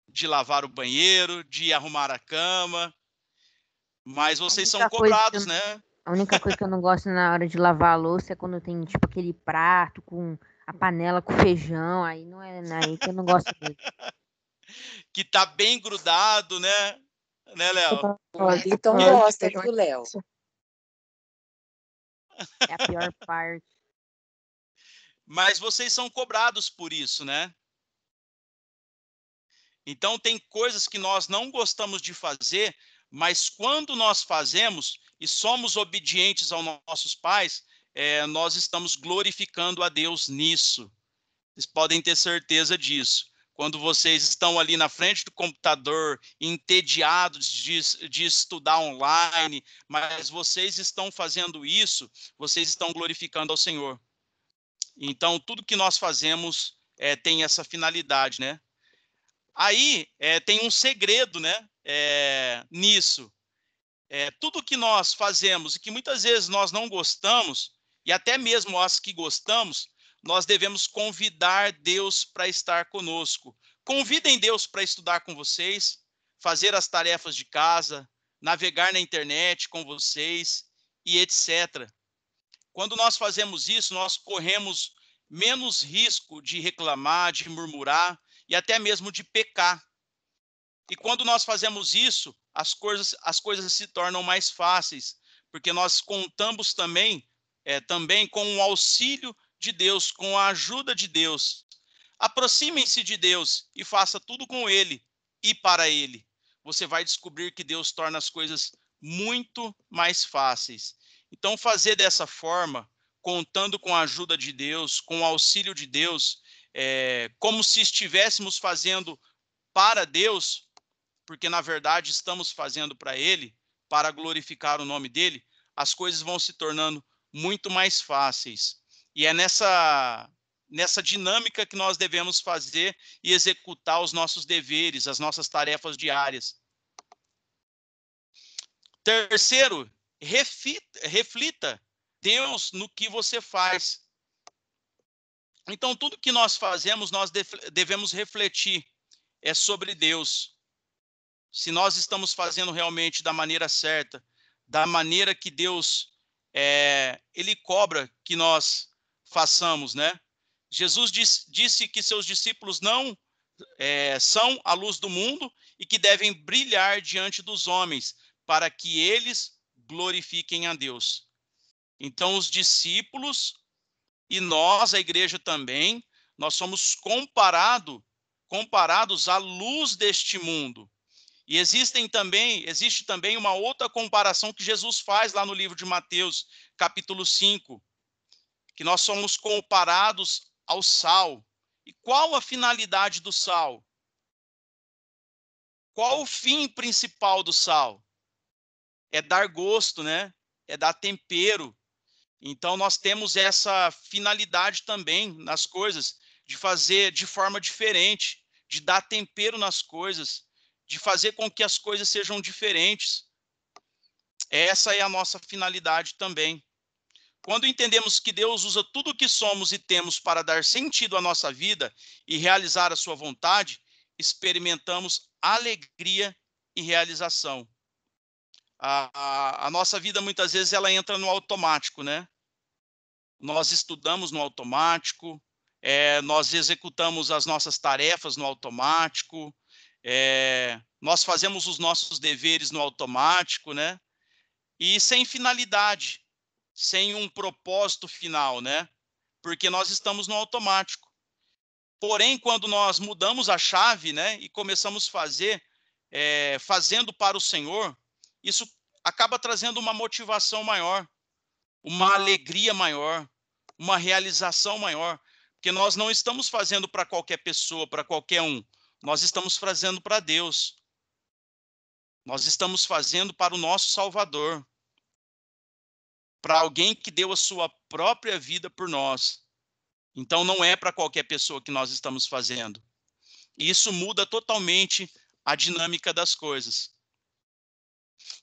De lavar o banheiro, de arrumar a cama? Mas vocês são cobrados, né? A única coisa que eu não gosto na hora de lavar a louça é quando tem, tipo, aquele prato com a panela com feijão. Aí não é né? aí que eu não gosto dele. que tá bem grudado, né? Né, Léo? Então gosta do Léo. É a pior parte mas vocês são cobrados por isso, né? Então, tem coisas que nós não gostamos de fazer, mas quando nós fazemos e somos obedientes aos nossos pais, é, nós estamos glorificando a Deus nisso. Vocês podem ter certeza disso. Quando vocês estão ali na frente do computador, entediados de, de estudar online, mas vocês estão fazendo isso, vocês estão glorificando ao Senhor. Então, tudo que nós fazemos é, tem essa finalidade, né? Aí é, tem um segredo, né? É, nisso. tudo que nós fazemos e que muitas vezes nós não gostamos, e até mesmo as que gostamos, nós devemos convidar Deus para estar conosco. Convidem Deus para estudar com vocês, fazer as tarefas de casa, navegar na internet com vocês e etc. Quando nós fazemos isso, nós corremos menos risco de reclamar, de murmurar e até mesmo de pecar. E quando nós fazemos isso, as coisas, as coisas se tornam mais fáceis, porque nós contamos também, é, também com o auxílio de Deus, com a ajuda de Deus. Aproximem-se de Deus e faça tudo com Ele e para Ele. Você vai descobrir que Deus torna as coisas muito mais fáceis. Então, fazer dessa forma, contando com a ajuda de Deus, com o auxílio de Deus, é, como se estivéssemos fazendo para Deus, porque na verdade estamos fazendo para Ele, para glorificar o nome dele, as coisas vão se tornando muito mais fáceis. E é nessa nessa dinâmica que nós devemos fazer e executar os nossos deveres, as nossas tarefas diárias. Terceiro, reflita, reflita Deus no que você faz. Então, tudo que nós fazemos, nós devemos refletir é sobre Deus. Se nós estamos fazendo realmente da maneira certa, da maneira que Deus é, ele cobra que nós façamos, né? Jesus diz, disse que seus discípulos não é, são a luz do mundo e que devem brilhar diante dos homens, para que eles glorifiquem a Deus. Então, os discípulos e nós, a igreja também, nós somos comparado, comparados à luz deste mundo. E existem também, existe também uma outra comparação que Jesus faz lá no livro de Mateus, capítulo 5, que nós somos comparados ao sal. E qual a finalidade do sal? Qual o fim principal do sal? é dar gosto, né? É dar tempero. Então nós temos essa finalidade também nas coisas de fazer de forma diferente, de dar tempero nas coisas, de fazer com que as coisas sejam diferentes. Essa é a nossa finalidade também. Quando entendemos que Deus usa tudo o que somos e temos para dar sentido à nossa vida e realizar a sua vontade, experimentamos alegria e realização a, a, nossa vida muitas vezes ela entra no automático, né? Nós estudamos no automático, é, nós executamos as nossas tarefas no automático, é, nós fazemos os nossos deveres no automático, né? E sem finalidade, sem um propósito final, né? Porque nós estamos no automático. Porém, quando nós mudamos a chave, né, e começamos a fazer, é, fazendo para o Senhor, isso acaba trazendo uma motivação maior, uma ah. alegria maior, uma realização maior, porque nós não estamos fazendo para qualquer pessoa, para qualquer um, nós estamos fazendo para Deus. Nós estamos fazendo para o nosso Salvador, para alguém que deu a sua própria vida por nós. Então não é para qualquer pessoa que nós estamos fazendo. E isso muda totalmente a dinâmica das coisas.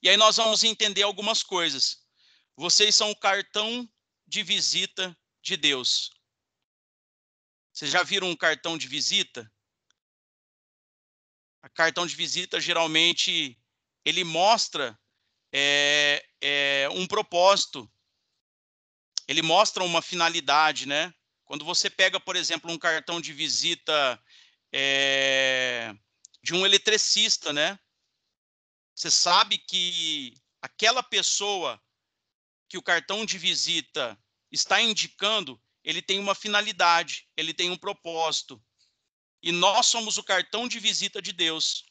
E aí nós vamos entender algumas coisas. Vocês são o cartão de visita de Deus. Vocês já viram um cartão de visita? A cartão de visita geralmente ele mostra é, é, um propósito, ele mostra uma finalidade, né? Quando você pega, por exemplo, um cartão de visita é, de um eletricista, né? Você sabe que aquela pessoa que o cartão de visita está indicando, ele tem uma finalidade, ele tem um propósito. E nós somos o cartão de visita de Deus.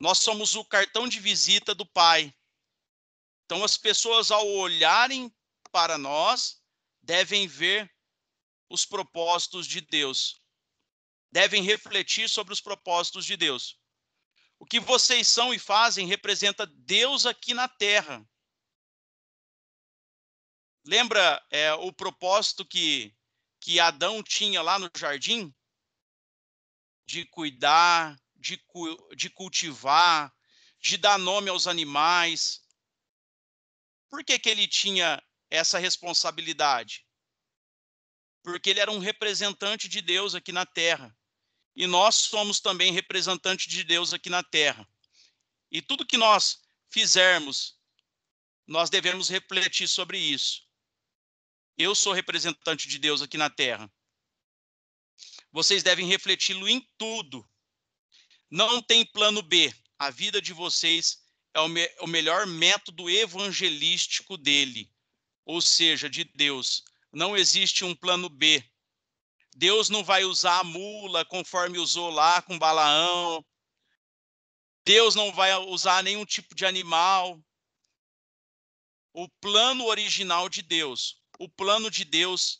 Nós somos o cartão de visita do Pai. Então, as pessoas, ao olharem para nós, devem ver os propósitos de Deus, devem refletir sobre os propósitos de Deus. O que vocês são e fazem representa Deus aqui na terra. Lembra é, o propósito que, que Adão tinha lá no jardim? De cuidar, de, cu, de cultivar, de dar nome aos animais. Por que, que ele tinha essa responsabilidade? Porque ele era um representante de Deus aqui na terra e nós somos também representantes de Deus aqui na terra. E tudo que nós fizermos, nós devemos refletir sobre isso. Eu sou representante de Deus aqui na terra. Vocês devem refleti-lo em tudo. Não tem plano B. A vida de vocês é o, me o melhor método evangelístico dele, ou seja, de Deus. Não existe um plano B Deus não vai usar a mula conforme usou lá com Balaão. Deus não vai usar nenhum tipo de animal. O plano original de Deus, o plano de Deus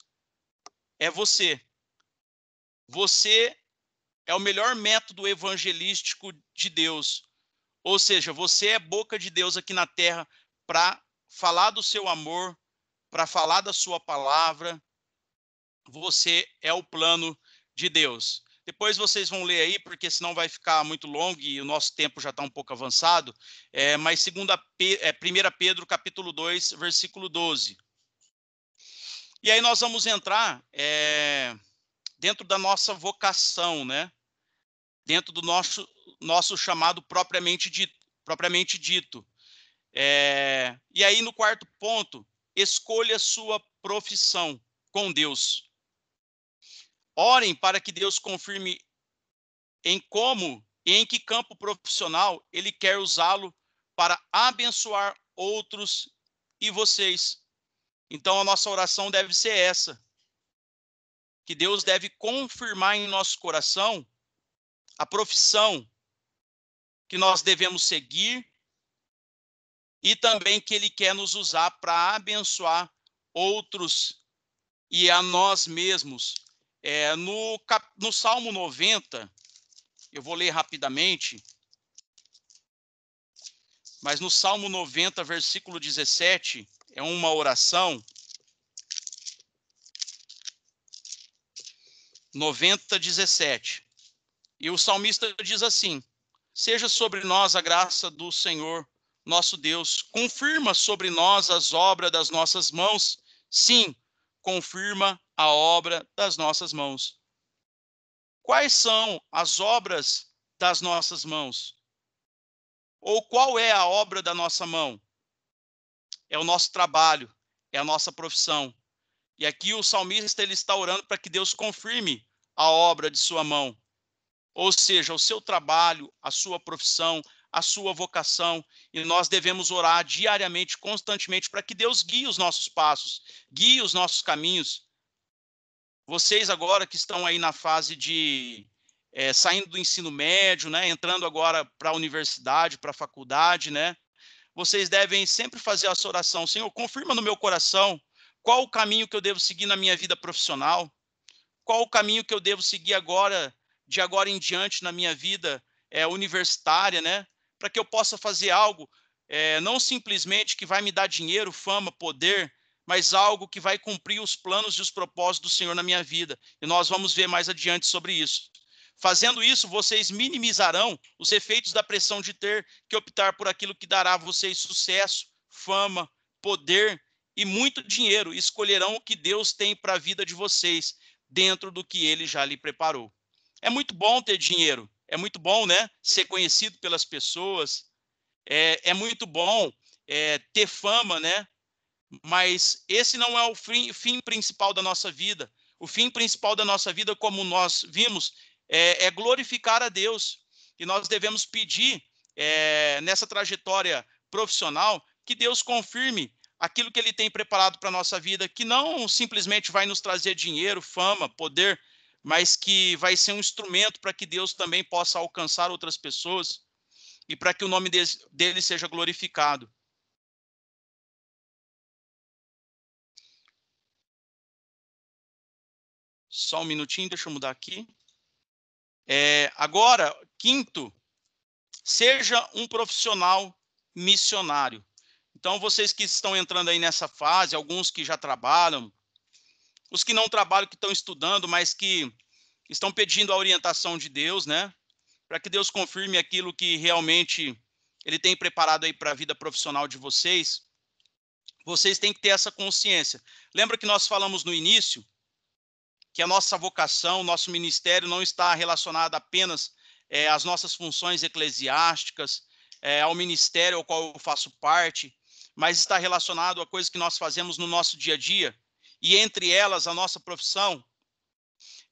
é você. Você é o melhor método evangelístico de Deus. Ou seja, você é boca de Deus aqui na terra para falar do seu amor, para falar da sua palavra, você é o plano de Deus. Depois vocês vão ler aí, porque senão vai ficar muito longo e o nosso tempo já está um pouco avançado. É, mas segunda, é, 1 Pedro, capítulo 2, versículo 12. E aí nós vamos entrar é, dentro da nossa vocação, né? dentro do nosso, nosso chamado propriamente dito. Propriamente dito. É, e aí no quarto ponto, escolha sua profissão com Deus. Orem para que Deus confirme em como e em que campo profissional ele quer usá-lo para abençoar outros e vocês. Então a nossa oração deve ser essa. Que Deus deve confirmar em nosso coração a profissão que nós devemos seguir e também que ele quer nos usar para abençoar outros e a nós mesmos é, no, no Salmo 90, eu vou ler rapidamente, mas no Salmo 90, versículo 17, é uma oração. 90, 17. E o salmista diz assim: Seja sobre nós a graça do Senhor, nosso Deus, confirma sobre nós as obras das nossas mãos. Sim, confirma a obra das nossas mãos. Quais são as obras das nossas mãos? Ou qual é a obra da nossa mão? É o nosso trabalho, é a nossa profissão. E aqui o salmista ele está orando para que Deus confirme a obra de sua mão. Ou seja, o seu trabalho, a sua profissão, a sua vocação e nós devemos orar diariamente, constantemente, para que Deus guie os nossos passos, guie os nossos caminhos. Vocês agora que estão aí na fase de é, saindo do ensino médio, né, entrando agora para a universidade, para a faculdade, né, vocês devem sempre fazer essa oração, Senhor, confirma no meu coração qual o caminho que eu devo seguir na minha vida profissional, qual o caminho que eu devo seguir agora, de agora em diante na minha vida é, universitária, né? para que eu possa fazer algo é, não simplesmente que vai me dar dinheiro, fama, poder, mas algo que vai cumprir os planos e os propósitos do Senhor na minha vida. E nós vamos ver mais adiante sobre isso. Fazendo isso, vocês minimizarão os efeitos da pressão de ter que optar por aquilo que dará a vocês sucesso, fama, poder e muito dinheiro. Escolherão o que Deus tem para a vida de vocês, dentro do que ele já lhe preparou. É muito bom ter dinheiro, é muito bom, né? Ser conhecido pelas pessoas, é, é muito bom é, ter fama, né? Mas esse não é o fim, fim, principal da nossa vida. O fim principal da nossa vida, como nós vimos, é, é glorificar a Deus. E nós devemos pedir é, nessa trajetória profissional que Deus confirme aquilo que Ele tem preparado para a nossa vida, que não simplesmente vai nos trazer dinheiro, fama, poder, mas que vai ser um instrumento para que Deus também possa alcançar outras pessoas e para que o nome dele seja glorificado. Só um minutinho, deixa eu mudar aqui. É, agora, quinto, seja um profissional missionário. Então, vocês que estão entrando aí nessa fase, alguns que já trabalham, os que não trabalham, que estão estudando, mas que estão pedindo a orientação de Deus, né? Para que Deus confirme aquilo que realmente Ele tem preparado aí para a vida profissional de vocês. Vocês têm que ter essa consciência. Lembra que nós falamos no início que a nossa vocação, nosso ministério não está relacionado apenas é, às nossas funções eclesiásticas, é, ao ministério ao qual eu faço parte, mas está relacionado a coisas que nós fazemos no nosso dia a dia e entre elas a nossa profissão,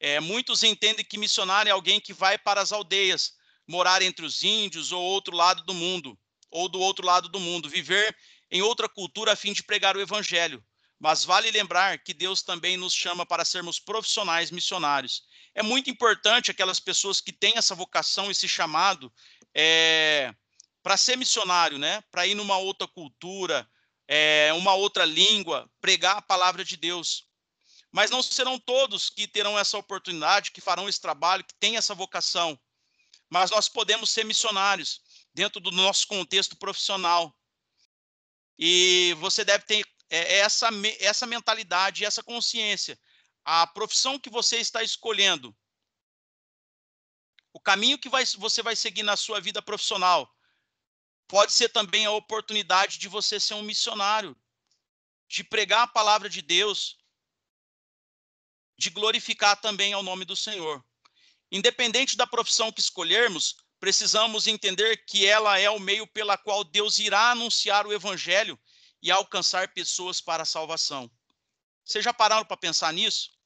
é, muitos entendem que missionário é alguém que vai para as aldeias, morar entre os índios ou outro lado do mundo, ou do outro lado do mundo, viver em outra cultura a fim de pregar o evangelho. Mas vale lembrar que Deus também nos chama para sermos profissionais missionários. É muito importante aquelas pessoas que têm essa vocação, esse chamado, é, para ser missionário, né? Para ir numa outra cultura, é, uma outra língua, pregar a palavra de Deus. Mas não serão todos que terão essa oportunidade, que farão esse trabalho, que têm essa vocação. Mas nós podemos ser missionários dentro do nosso contexto profissional. E você deve ter é, é essa, essa mentalidade, essa consciência. A profissão que você está escolhendo, o caminho que vai, você vai seguir na sua vida profissional, Pode ser também a oportunidade de você ser um missionário, de pregar a palavra de Deus, de glorificar também ao nome do Senhor. Independente da profissão que escolhermos, precisamos entender que ela é o meio pela qual Deus irá anunciar o evangelho e alcançar pessoas para a salvação. Vocês já pararam para pensar nisso?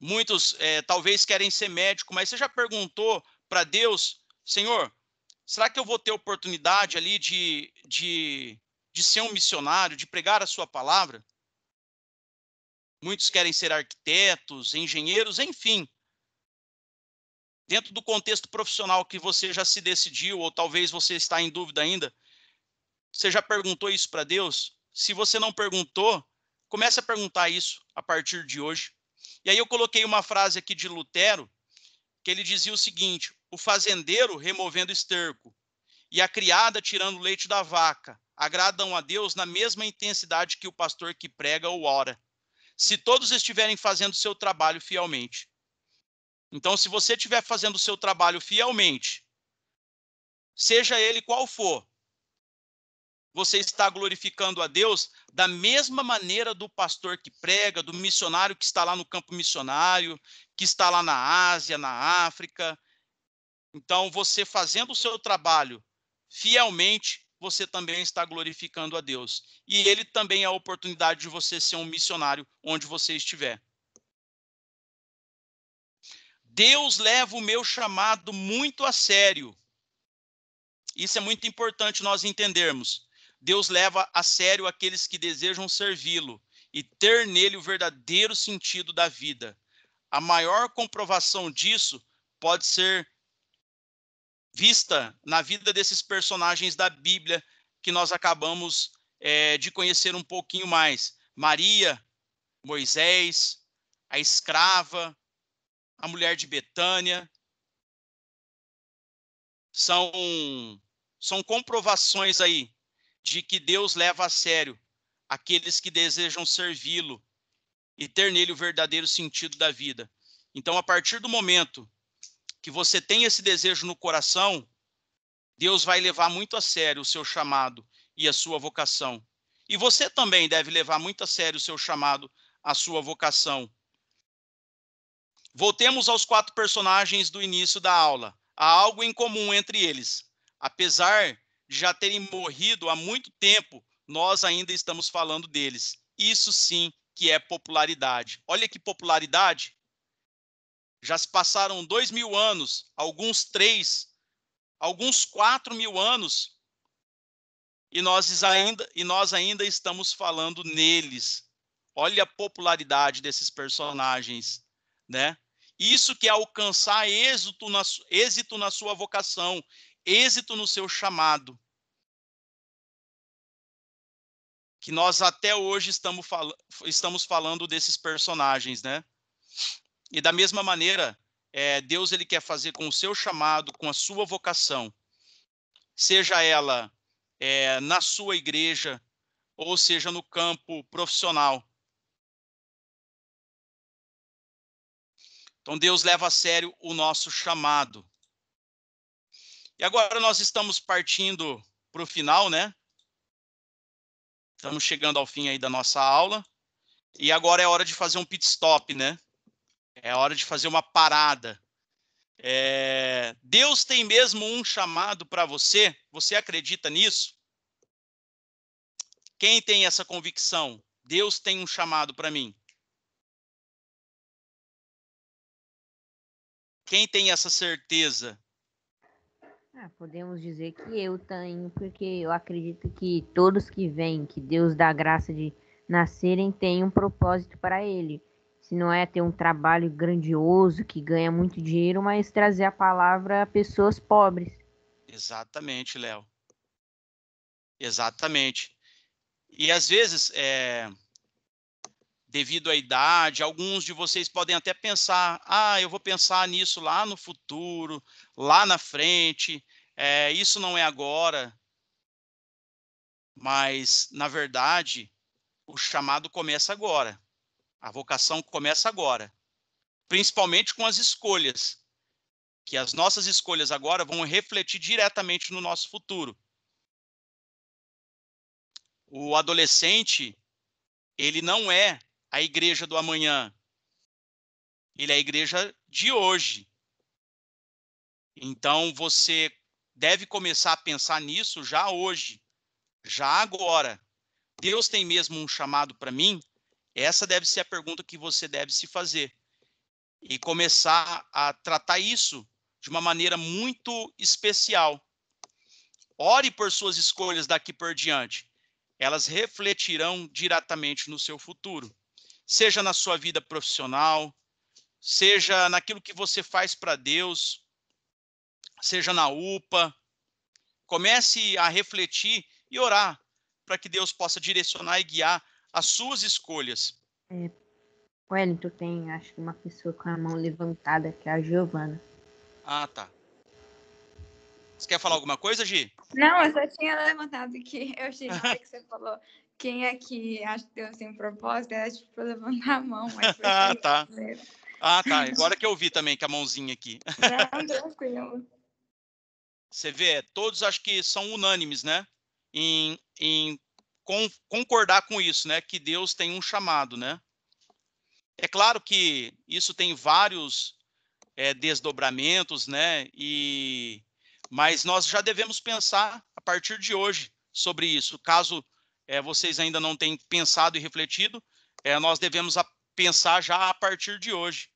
Muitos é, talvez querem ser médico, mas você já perguntou para Deus Senhor, será que eu vou ter oportunidade ali de, de, de ser um missionário, de pregar a sua palavra? Muitos querem ser arquitetos, engenheiros, enfim. Dentro do contexto profissional que você já se decidiu, ou talvez você está em dúvida ainda, você já perguntou isso para Deus? Se você não perguntou, comece a perguntar isso a partir de hoje. E aí eu coloquei uma frase aqui de Lutero, que ele dizia o seguinte: o fazendeiro removendo esterco e a criada tirando leite da vaca agradam a Deus na mesma intensidade que o pastor que prega ou ora, se todos estiverem fazendo seu trabalho fielmente. Então, se você estiver fazendo o seu trabalho fielmente, seja ele qual for, você está glorificando a Deus da mesma maneira do pastor que prega, do missionário que está lá no campo missionário, que está lá na Ásia, na África, então, você fazendo o seu trabalho fielmente, você também está glorificando a Deus. E ele também é a oportunidade de você ser um missionário onde você estiver. Deus leva o meu chamado muito a sério. Isso é muito importante nós entendermos. Deus leva a sério aqueles que desejam servi-lo e ter nele o verdadeiro sentido da vida. A maior comprovação disso pode ser vista na vida desses personagens da Bíblia que nós acabamos é, de conhecer um pouquinho mais. Maria, Moisés, a escrava, a mulher de Betânia. São, são comprovações aí de que Deus leva a sério aqueles que desejam servi-lo e ter nele o verdadeiro sentido da vida. Então, a partir do momento que você tem esse desejo no coração, Deus vai levar muito a sério o seu chamado e a sua vocação. E você também deve levar muito a sério o seu chamado, a sua vocação. Voltemos aos quatro personagens do início da aula. Há algo em comum entre eles. Apesar de já terem morrido há muito tempo, nós ainda estamos falando deles. Isso sim que é popularidade. Olha que popularidade! Já se passaram dois mil anos, alguns três, alguns quatro mil anos, e nós ainda, e nós ainda estamos falando neles. Olha a popularidade desses personagens, né? Isso que é alcançar êxito na, êxito na sua vocação, êxito no seu chamado. Que nós até hoje estamos, fal estamos falando desses personagens, né? E da mesma maneira, é, Deus ele quer fazer com o seu chamado, com a sua vocação, seja ela é, na sua igreja ou seja no campo profissional. Então Deus leva a sério o nosso chamado. E agora nós estamos partindo para o final, né? Estamos chegando ao fim aí da nossa aula. E agora é hora de fazer um pit stop, né? É hora de fazer uma parada. É... Deus tem mesmo um chamado para você? Você acredita nisso? Quem tem essa convicção? Deus tem um chamado para mim. Quem tem essa certeza? Ah, podemos dizer que eu tenho, porque eu acredito que todos que vêm, que Deus dá a graça de nascerem, têm um propósito para ele se não é ter um trabalho grandioso que ganha muito dinheiro, mas trazer a palavra a pessoas pobres. Exatamente, Léo. Exatamente. E às vezes, é, devido à idade, alguns de vocês podem até pensar: ah, eu vou pensar nisso lá no futuro, lá na frente, é, isso não é agora. Mas, na verdade, o chamado começa agora a vocação começa agora, principalmente com as escolhas, que as nossas escolhas agora vão refletir diretamente no nosso futuro. O adolescente, ele não é a igreja do amanhã. Ele é a igreja de hoje. Então você deve começar a pensar nisso já hoje, já agora. Deus tem mesmo um chamado para mim? Essa deve ser a pergunta que você deve se fazer e começar a tratar isso de uma maneira muito especial. Ore por suas escolhas daqui por diante. Elas refletirão diretamente no seu futuro, seja na sua vida profissional, seja naquilo que você faz para Deus, seja na UPA. Comece a refletir e orar para que Deus possa direcionar e guiar as suas escolhas. É, Wellington tem, acho que uma pessoa com a mão levantada, que é a Giovana. Ah, tá. Você quer falar alguma coisa, Gi? Não, eu só tinha levantado que eu achei que você falou. Quem é que acho que deu um propósito é tipo levantar a mão. ah, tá. Ah, tá. Agora que eu vi também com a mãozinha aqui. Não, tranquilo. Você vê, todos acho que são unânimes, né? Em, em com, concordar com isso, né? Que Deus tem um chamado, né? É claro que isso tem vários é, desdobramentos, né? E mas nós já devemos pensar a partir de hoje sobre isso. Caso é, vocês ainda não tenham pensado e refletido, é, nós devemos a, pensar já a partir de hoje.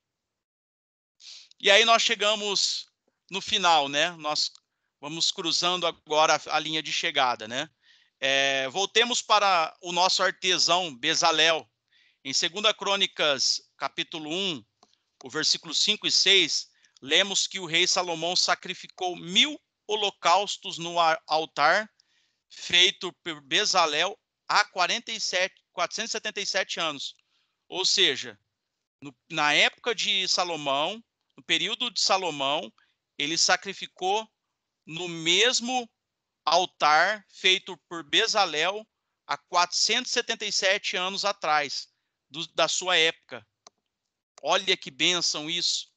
E aí nós chegamos no final, né? Nós vamos cruzando agora a, a linha de chegada, né? É, voltemos para o nosso artesão Bezalel. Em 2 Crônicas, capítulo 1, o versículo 5 e 6, lemos que o rei Salomão sacrificou mil holocaustos no altar feito por Bezalel há 47, 477 anos. Ou seja, no, na época de Salomão, no período de Salomão, ele sacrificou no mesmo altar feito por Bezalel há 477 anos atrás, do, da sua época. Olha que bênção isso.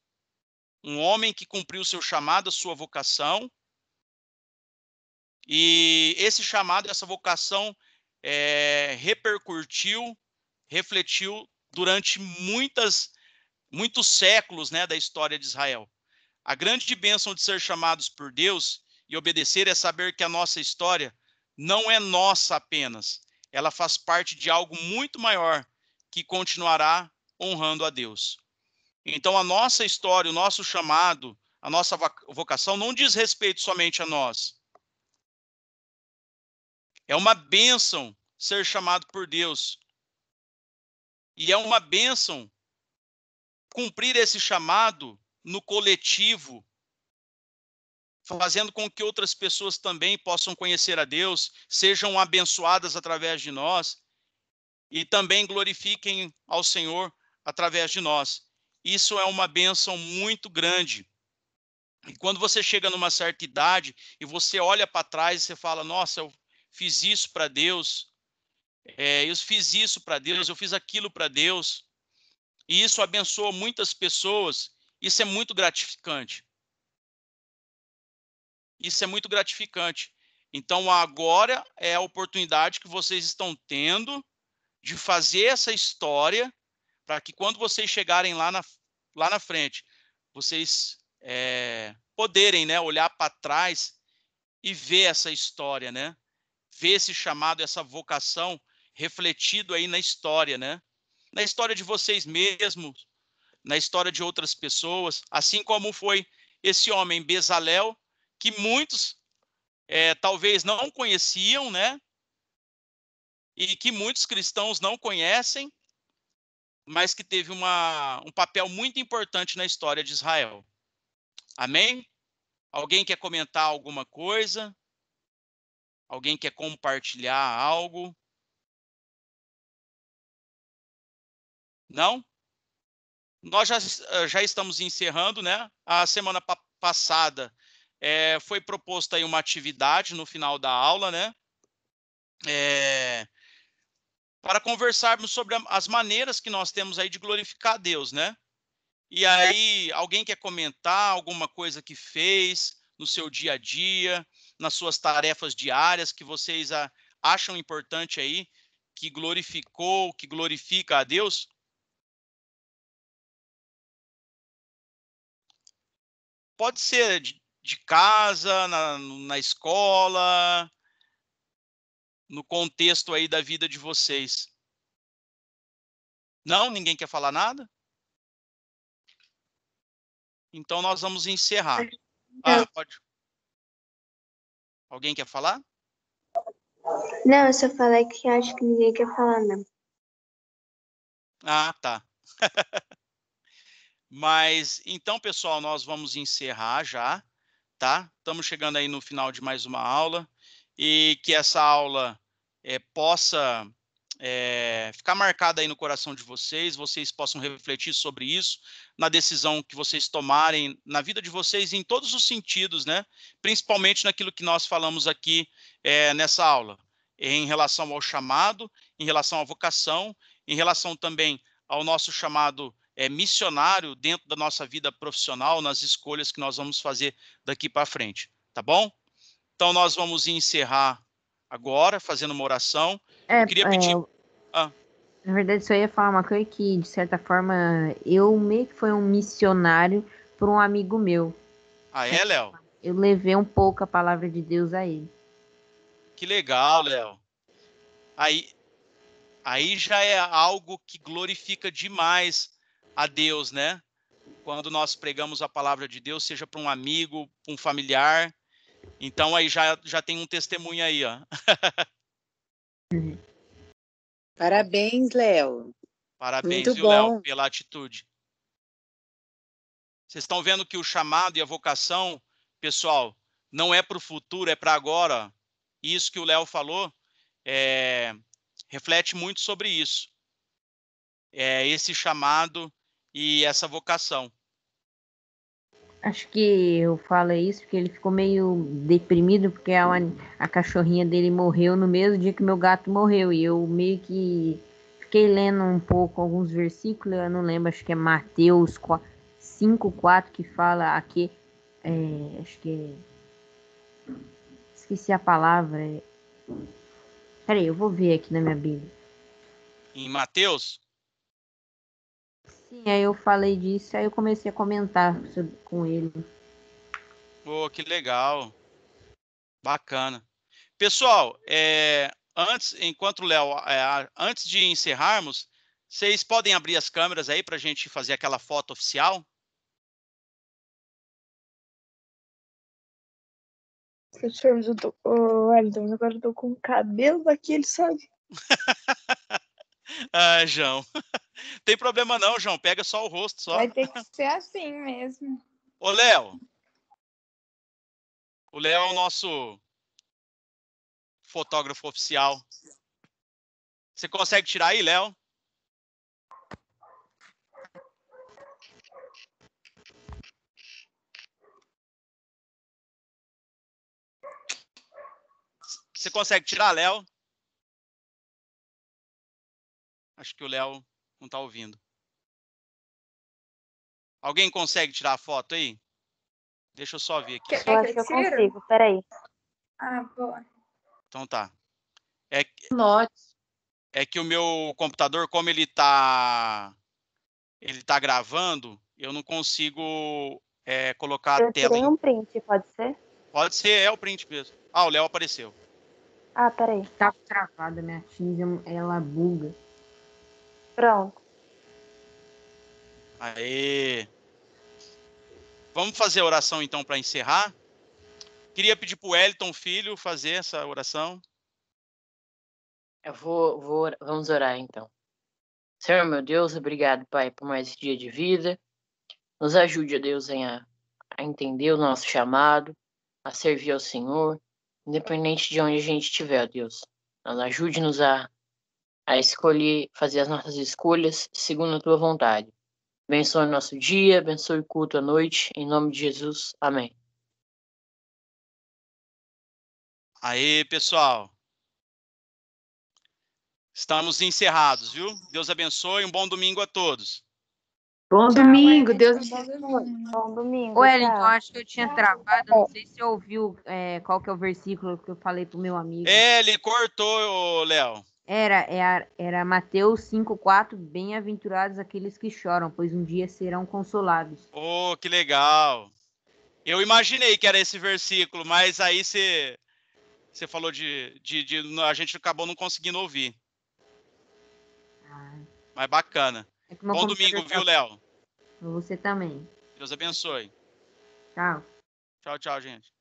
Um homem que cumpriu seu chamado, a sua vocação. E esse chamado, essa vocação, é, repercutiu, refletiu durante muitas, muitos séculos né, da história de Israel. A grande bênção de ser chamados por Deus e obedecer é saber que a nossa história não é nossa apenas, ela faz parte de algo muito maior que continuará honrando a Deus. Então, a nossa história, o nosso chamado, a nossa vocação não diz respeito somente a nós. É uma bênção ser chamado por Deus. E é uma bênção cumprir esse chamado no coletivo fazendo com que outras pessoas também possam conhecer a Deus, sejam abençoadas através de nós e também glorifiquem ao Senhor através de nós. Isso é uma bênção muito grande. E quando você chega numa certa idade e você olha para trás e você fala: Nossa, eu fiz isso para Deus, é, eu fiz isso para Deus, eu fiz aquilo para Deus. E isso abençoa muitas pessoas. Isso é muito gratificante. Isso é muito gratificante. Então, agora é a oportunidade que vocês estão tendo de fazer essa história para que quando vocês chegarem lá na, lá na frente, vocês é, poderem né, olhar para trás e ver essa história, né? Ver esse chamado, essa vocação refletido aí na história, né? Na história de vocês mesmos, na história de outras pessoas, assim como foi esse homem Bezalel que muitos é, talvez não conheciam, né? E que muitos cristãos não conhecem, mas que teve uma, um papel muito importante na história de Israel. Amém? Alguém quer comentar alguma coisa? Alguém quer compartilhar algo? Não? Nós já, já estamos encerrando, né? A semana passada é, foi proposta aí uma atividade no final da aula, né? É, para conversarmos sobre as maneiras que nós temos aí de glorificar Deus, né? E aí, alguém quer comentar alguma coisa que fez no seu dia a dia, nas suas tarefas diárias que vocês acham importante aí, que glorificou, que glorifica a Deus? Pode ser de casa, na, na escola, no contexto aí da vida de vocês? Não, ninguém quer falar nada? Então nós vamos encerrar. Ah, pode. Alguém quer falar? Não, eu só falei que acho que ninguém quer falar, não. Ah, tá. Mas então, pessoal, nós vamos encerrar já tá? Estamos chegando aí no final de mais uma aula e que essa aula é, possa é, ficar marcada aí no coração de vocês, vocês possam refletir sobre isso na decisão que vocês tomarem na vida de vocês em todos os sentidos, né? Principalmente naquilo que nós falamos aqui é, nessa aula, em relação ao chamado, em relação à vocação, em relação também ao nosso chamado é, missionário dentro da nossa vida profissional, nas escolhas que nós vamos fazer daqui para frente, tá bom? Então nós vamos encerrar agora fazendo uma oração. É, Queria pedir. É... Ah. Na verdade, só ia falar uma coisa que, de certa forma, eu meio que fui um missionário para um amigo meu. Ah, é, Léo? Eu levei um pouco a palavra de Deus a ele. Que legal, Léo. Aí, aí já é algo que glorifica demais a Deus, né? Quando nós pregamos a palavra de Deus, seja para um amigo, para um familiar. Então aí já, já tem um testemunho aí, ó. Parabéns, Léo. Parabéns, Muito viu, Léo, pela atitude. Vocês estão vendo que o chamado e a vocação, pessoal, não é para o futuro, é para agora. Isso que o Léo falou é, reflete muito sobre isso. É, esse chamado e essa vocação. Acho que eu falo isso porque ele ficou meio deprimido porque a, a cachorrinha dele morreu no mesmo dia que meu gato morreu e eu meio que fiquei lendo um pouco alguns versículos, eu não lembro, acho que é Mateus 5, 4 que fala aqui, é, acho que é, esqueci a palavra. É, peraí, eu vou ver aqui na minha Bíblia. Em Mateus? Sim, aí eu falei disso, aí eu comecei a comentar com ele. Pô, que legal. Bacana. Pessoal, é, antes, enquanto Léo, é, antes de encerrarmos, vocês podem abrir as câmeras aí para a gente fazer aquela foto oficial? Professor, mas eu tô. Oh, Wellington, agora eu tô com o cabelo daquele, sabe? ah, João. Tem problema não, João. Pega só o rosto. Só. Vai ter que ser assim mesmo. Ô, Léo. O Léo é o nosso fotógrafo oficial. Você consegue tirar aí, Léo? Você consegue tirar, Léo? Acho que o Léo não está ouvindo. Alguém consegue tirar a foto aí? Deixa eu só ver aqui. Eu acho que eu consigo, peraí. Ah, boa. Então tá. É, Note. é que o meu computador, como ele está ele tá gravando, eu não consigo é, colocar eu a tela. Tem um print, pode ser? Pode ser, é o print mesmo. Ah, o Léo apareceu. Ah, peraí. Tá travada, minha Teams, ela buga. Pronto. Aê! Vamos fazer a oração então para encerrar? Queria pedir para o Wellington Filho fazer essa oração. Eu vou, vou, vamos orar então. Senhor meu Deus, obrigado, Pai, por mais esse dia de vida. Nos ajude, Deus, a, a entender o nosso chamado, a servir ao Senhor, independente de onde a gente estiver, Deus. Nos ajude-nos a a escolher fazer as nossas escolhas segundo a tua vontade. Abençoe o nosso dia, abençoe o culto à noite, em nome de Jesus. Amém. Aí, pessoal. Estamos encerrados, viu? Deus abençoe, um bom domingo a todos. Bom tchau, domingo, Deus abençoe. Bom domingo. Ô, então acho que eu tinha travado, não sei se você ouviu é, qual que é o versículo que eu falei pro meu amigo. É, ele cortou, Léo. Era, era, é era Mateus 5,4, bem-aventurados aqueles que choram, pois um dia serão consolados. Oh, que legal! Eu imaginei que era esse versículo, mas aí você, você falou de, de, de A gente acabou não conseguindo ouvir. Ah. Mas bacana. É Bom domingo, tá viu, Léo? Você também. Deus abençoe. Tchau. Tchau, tchau, gente.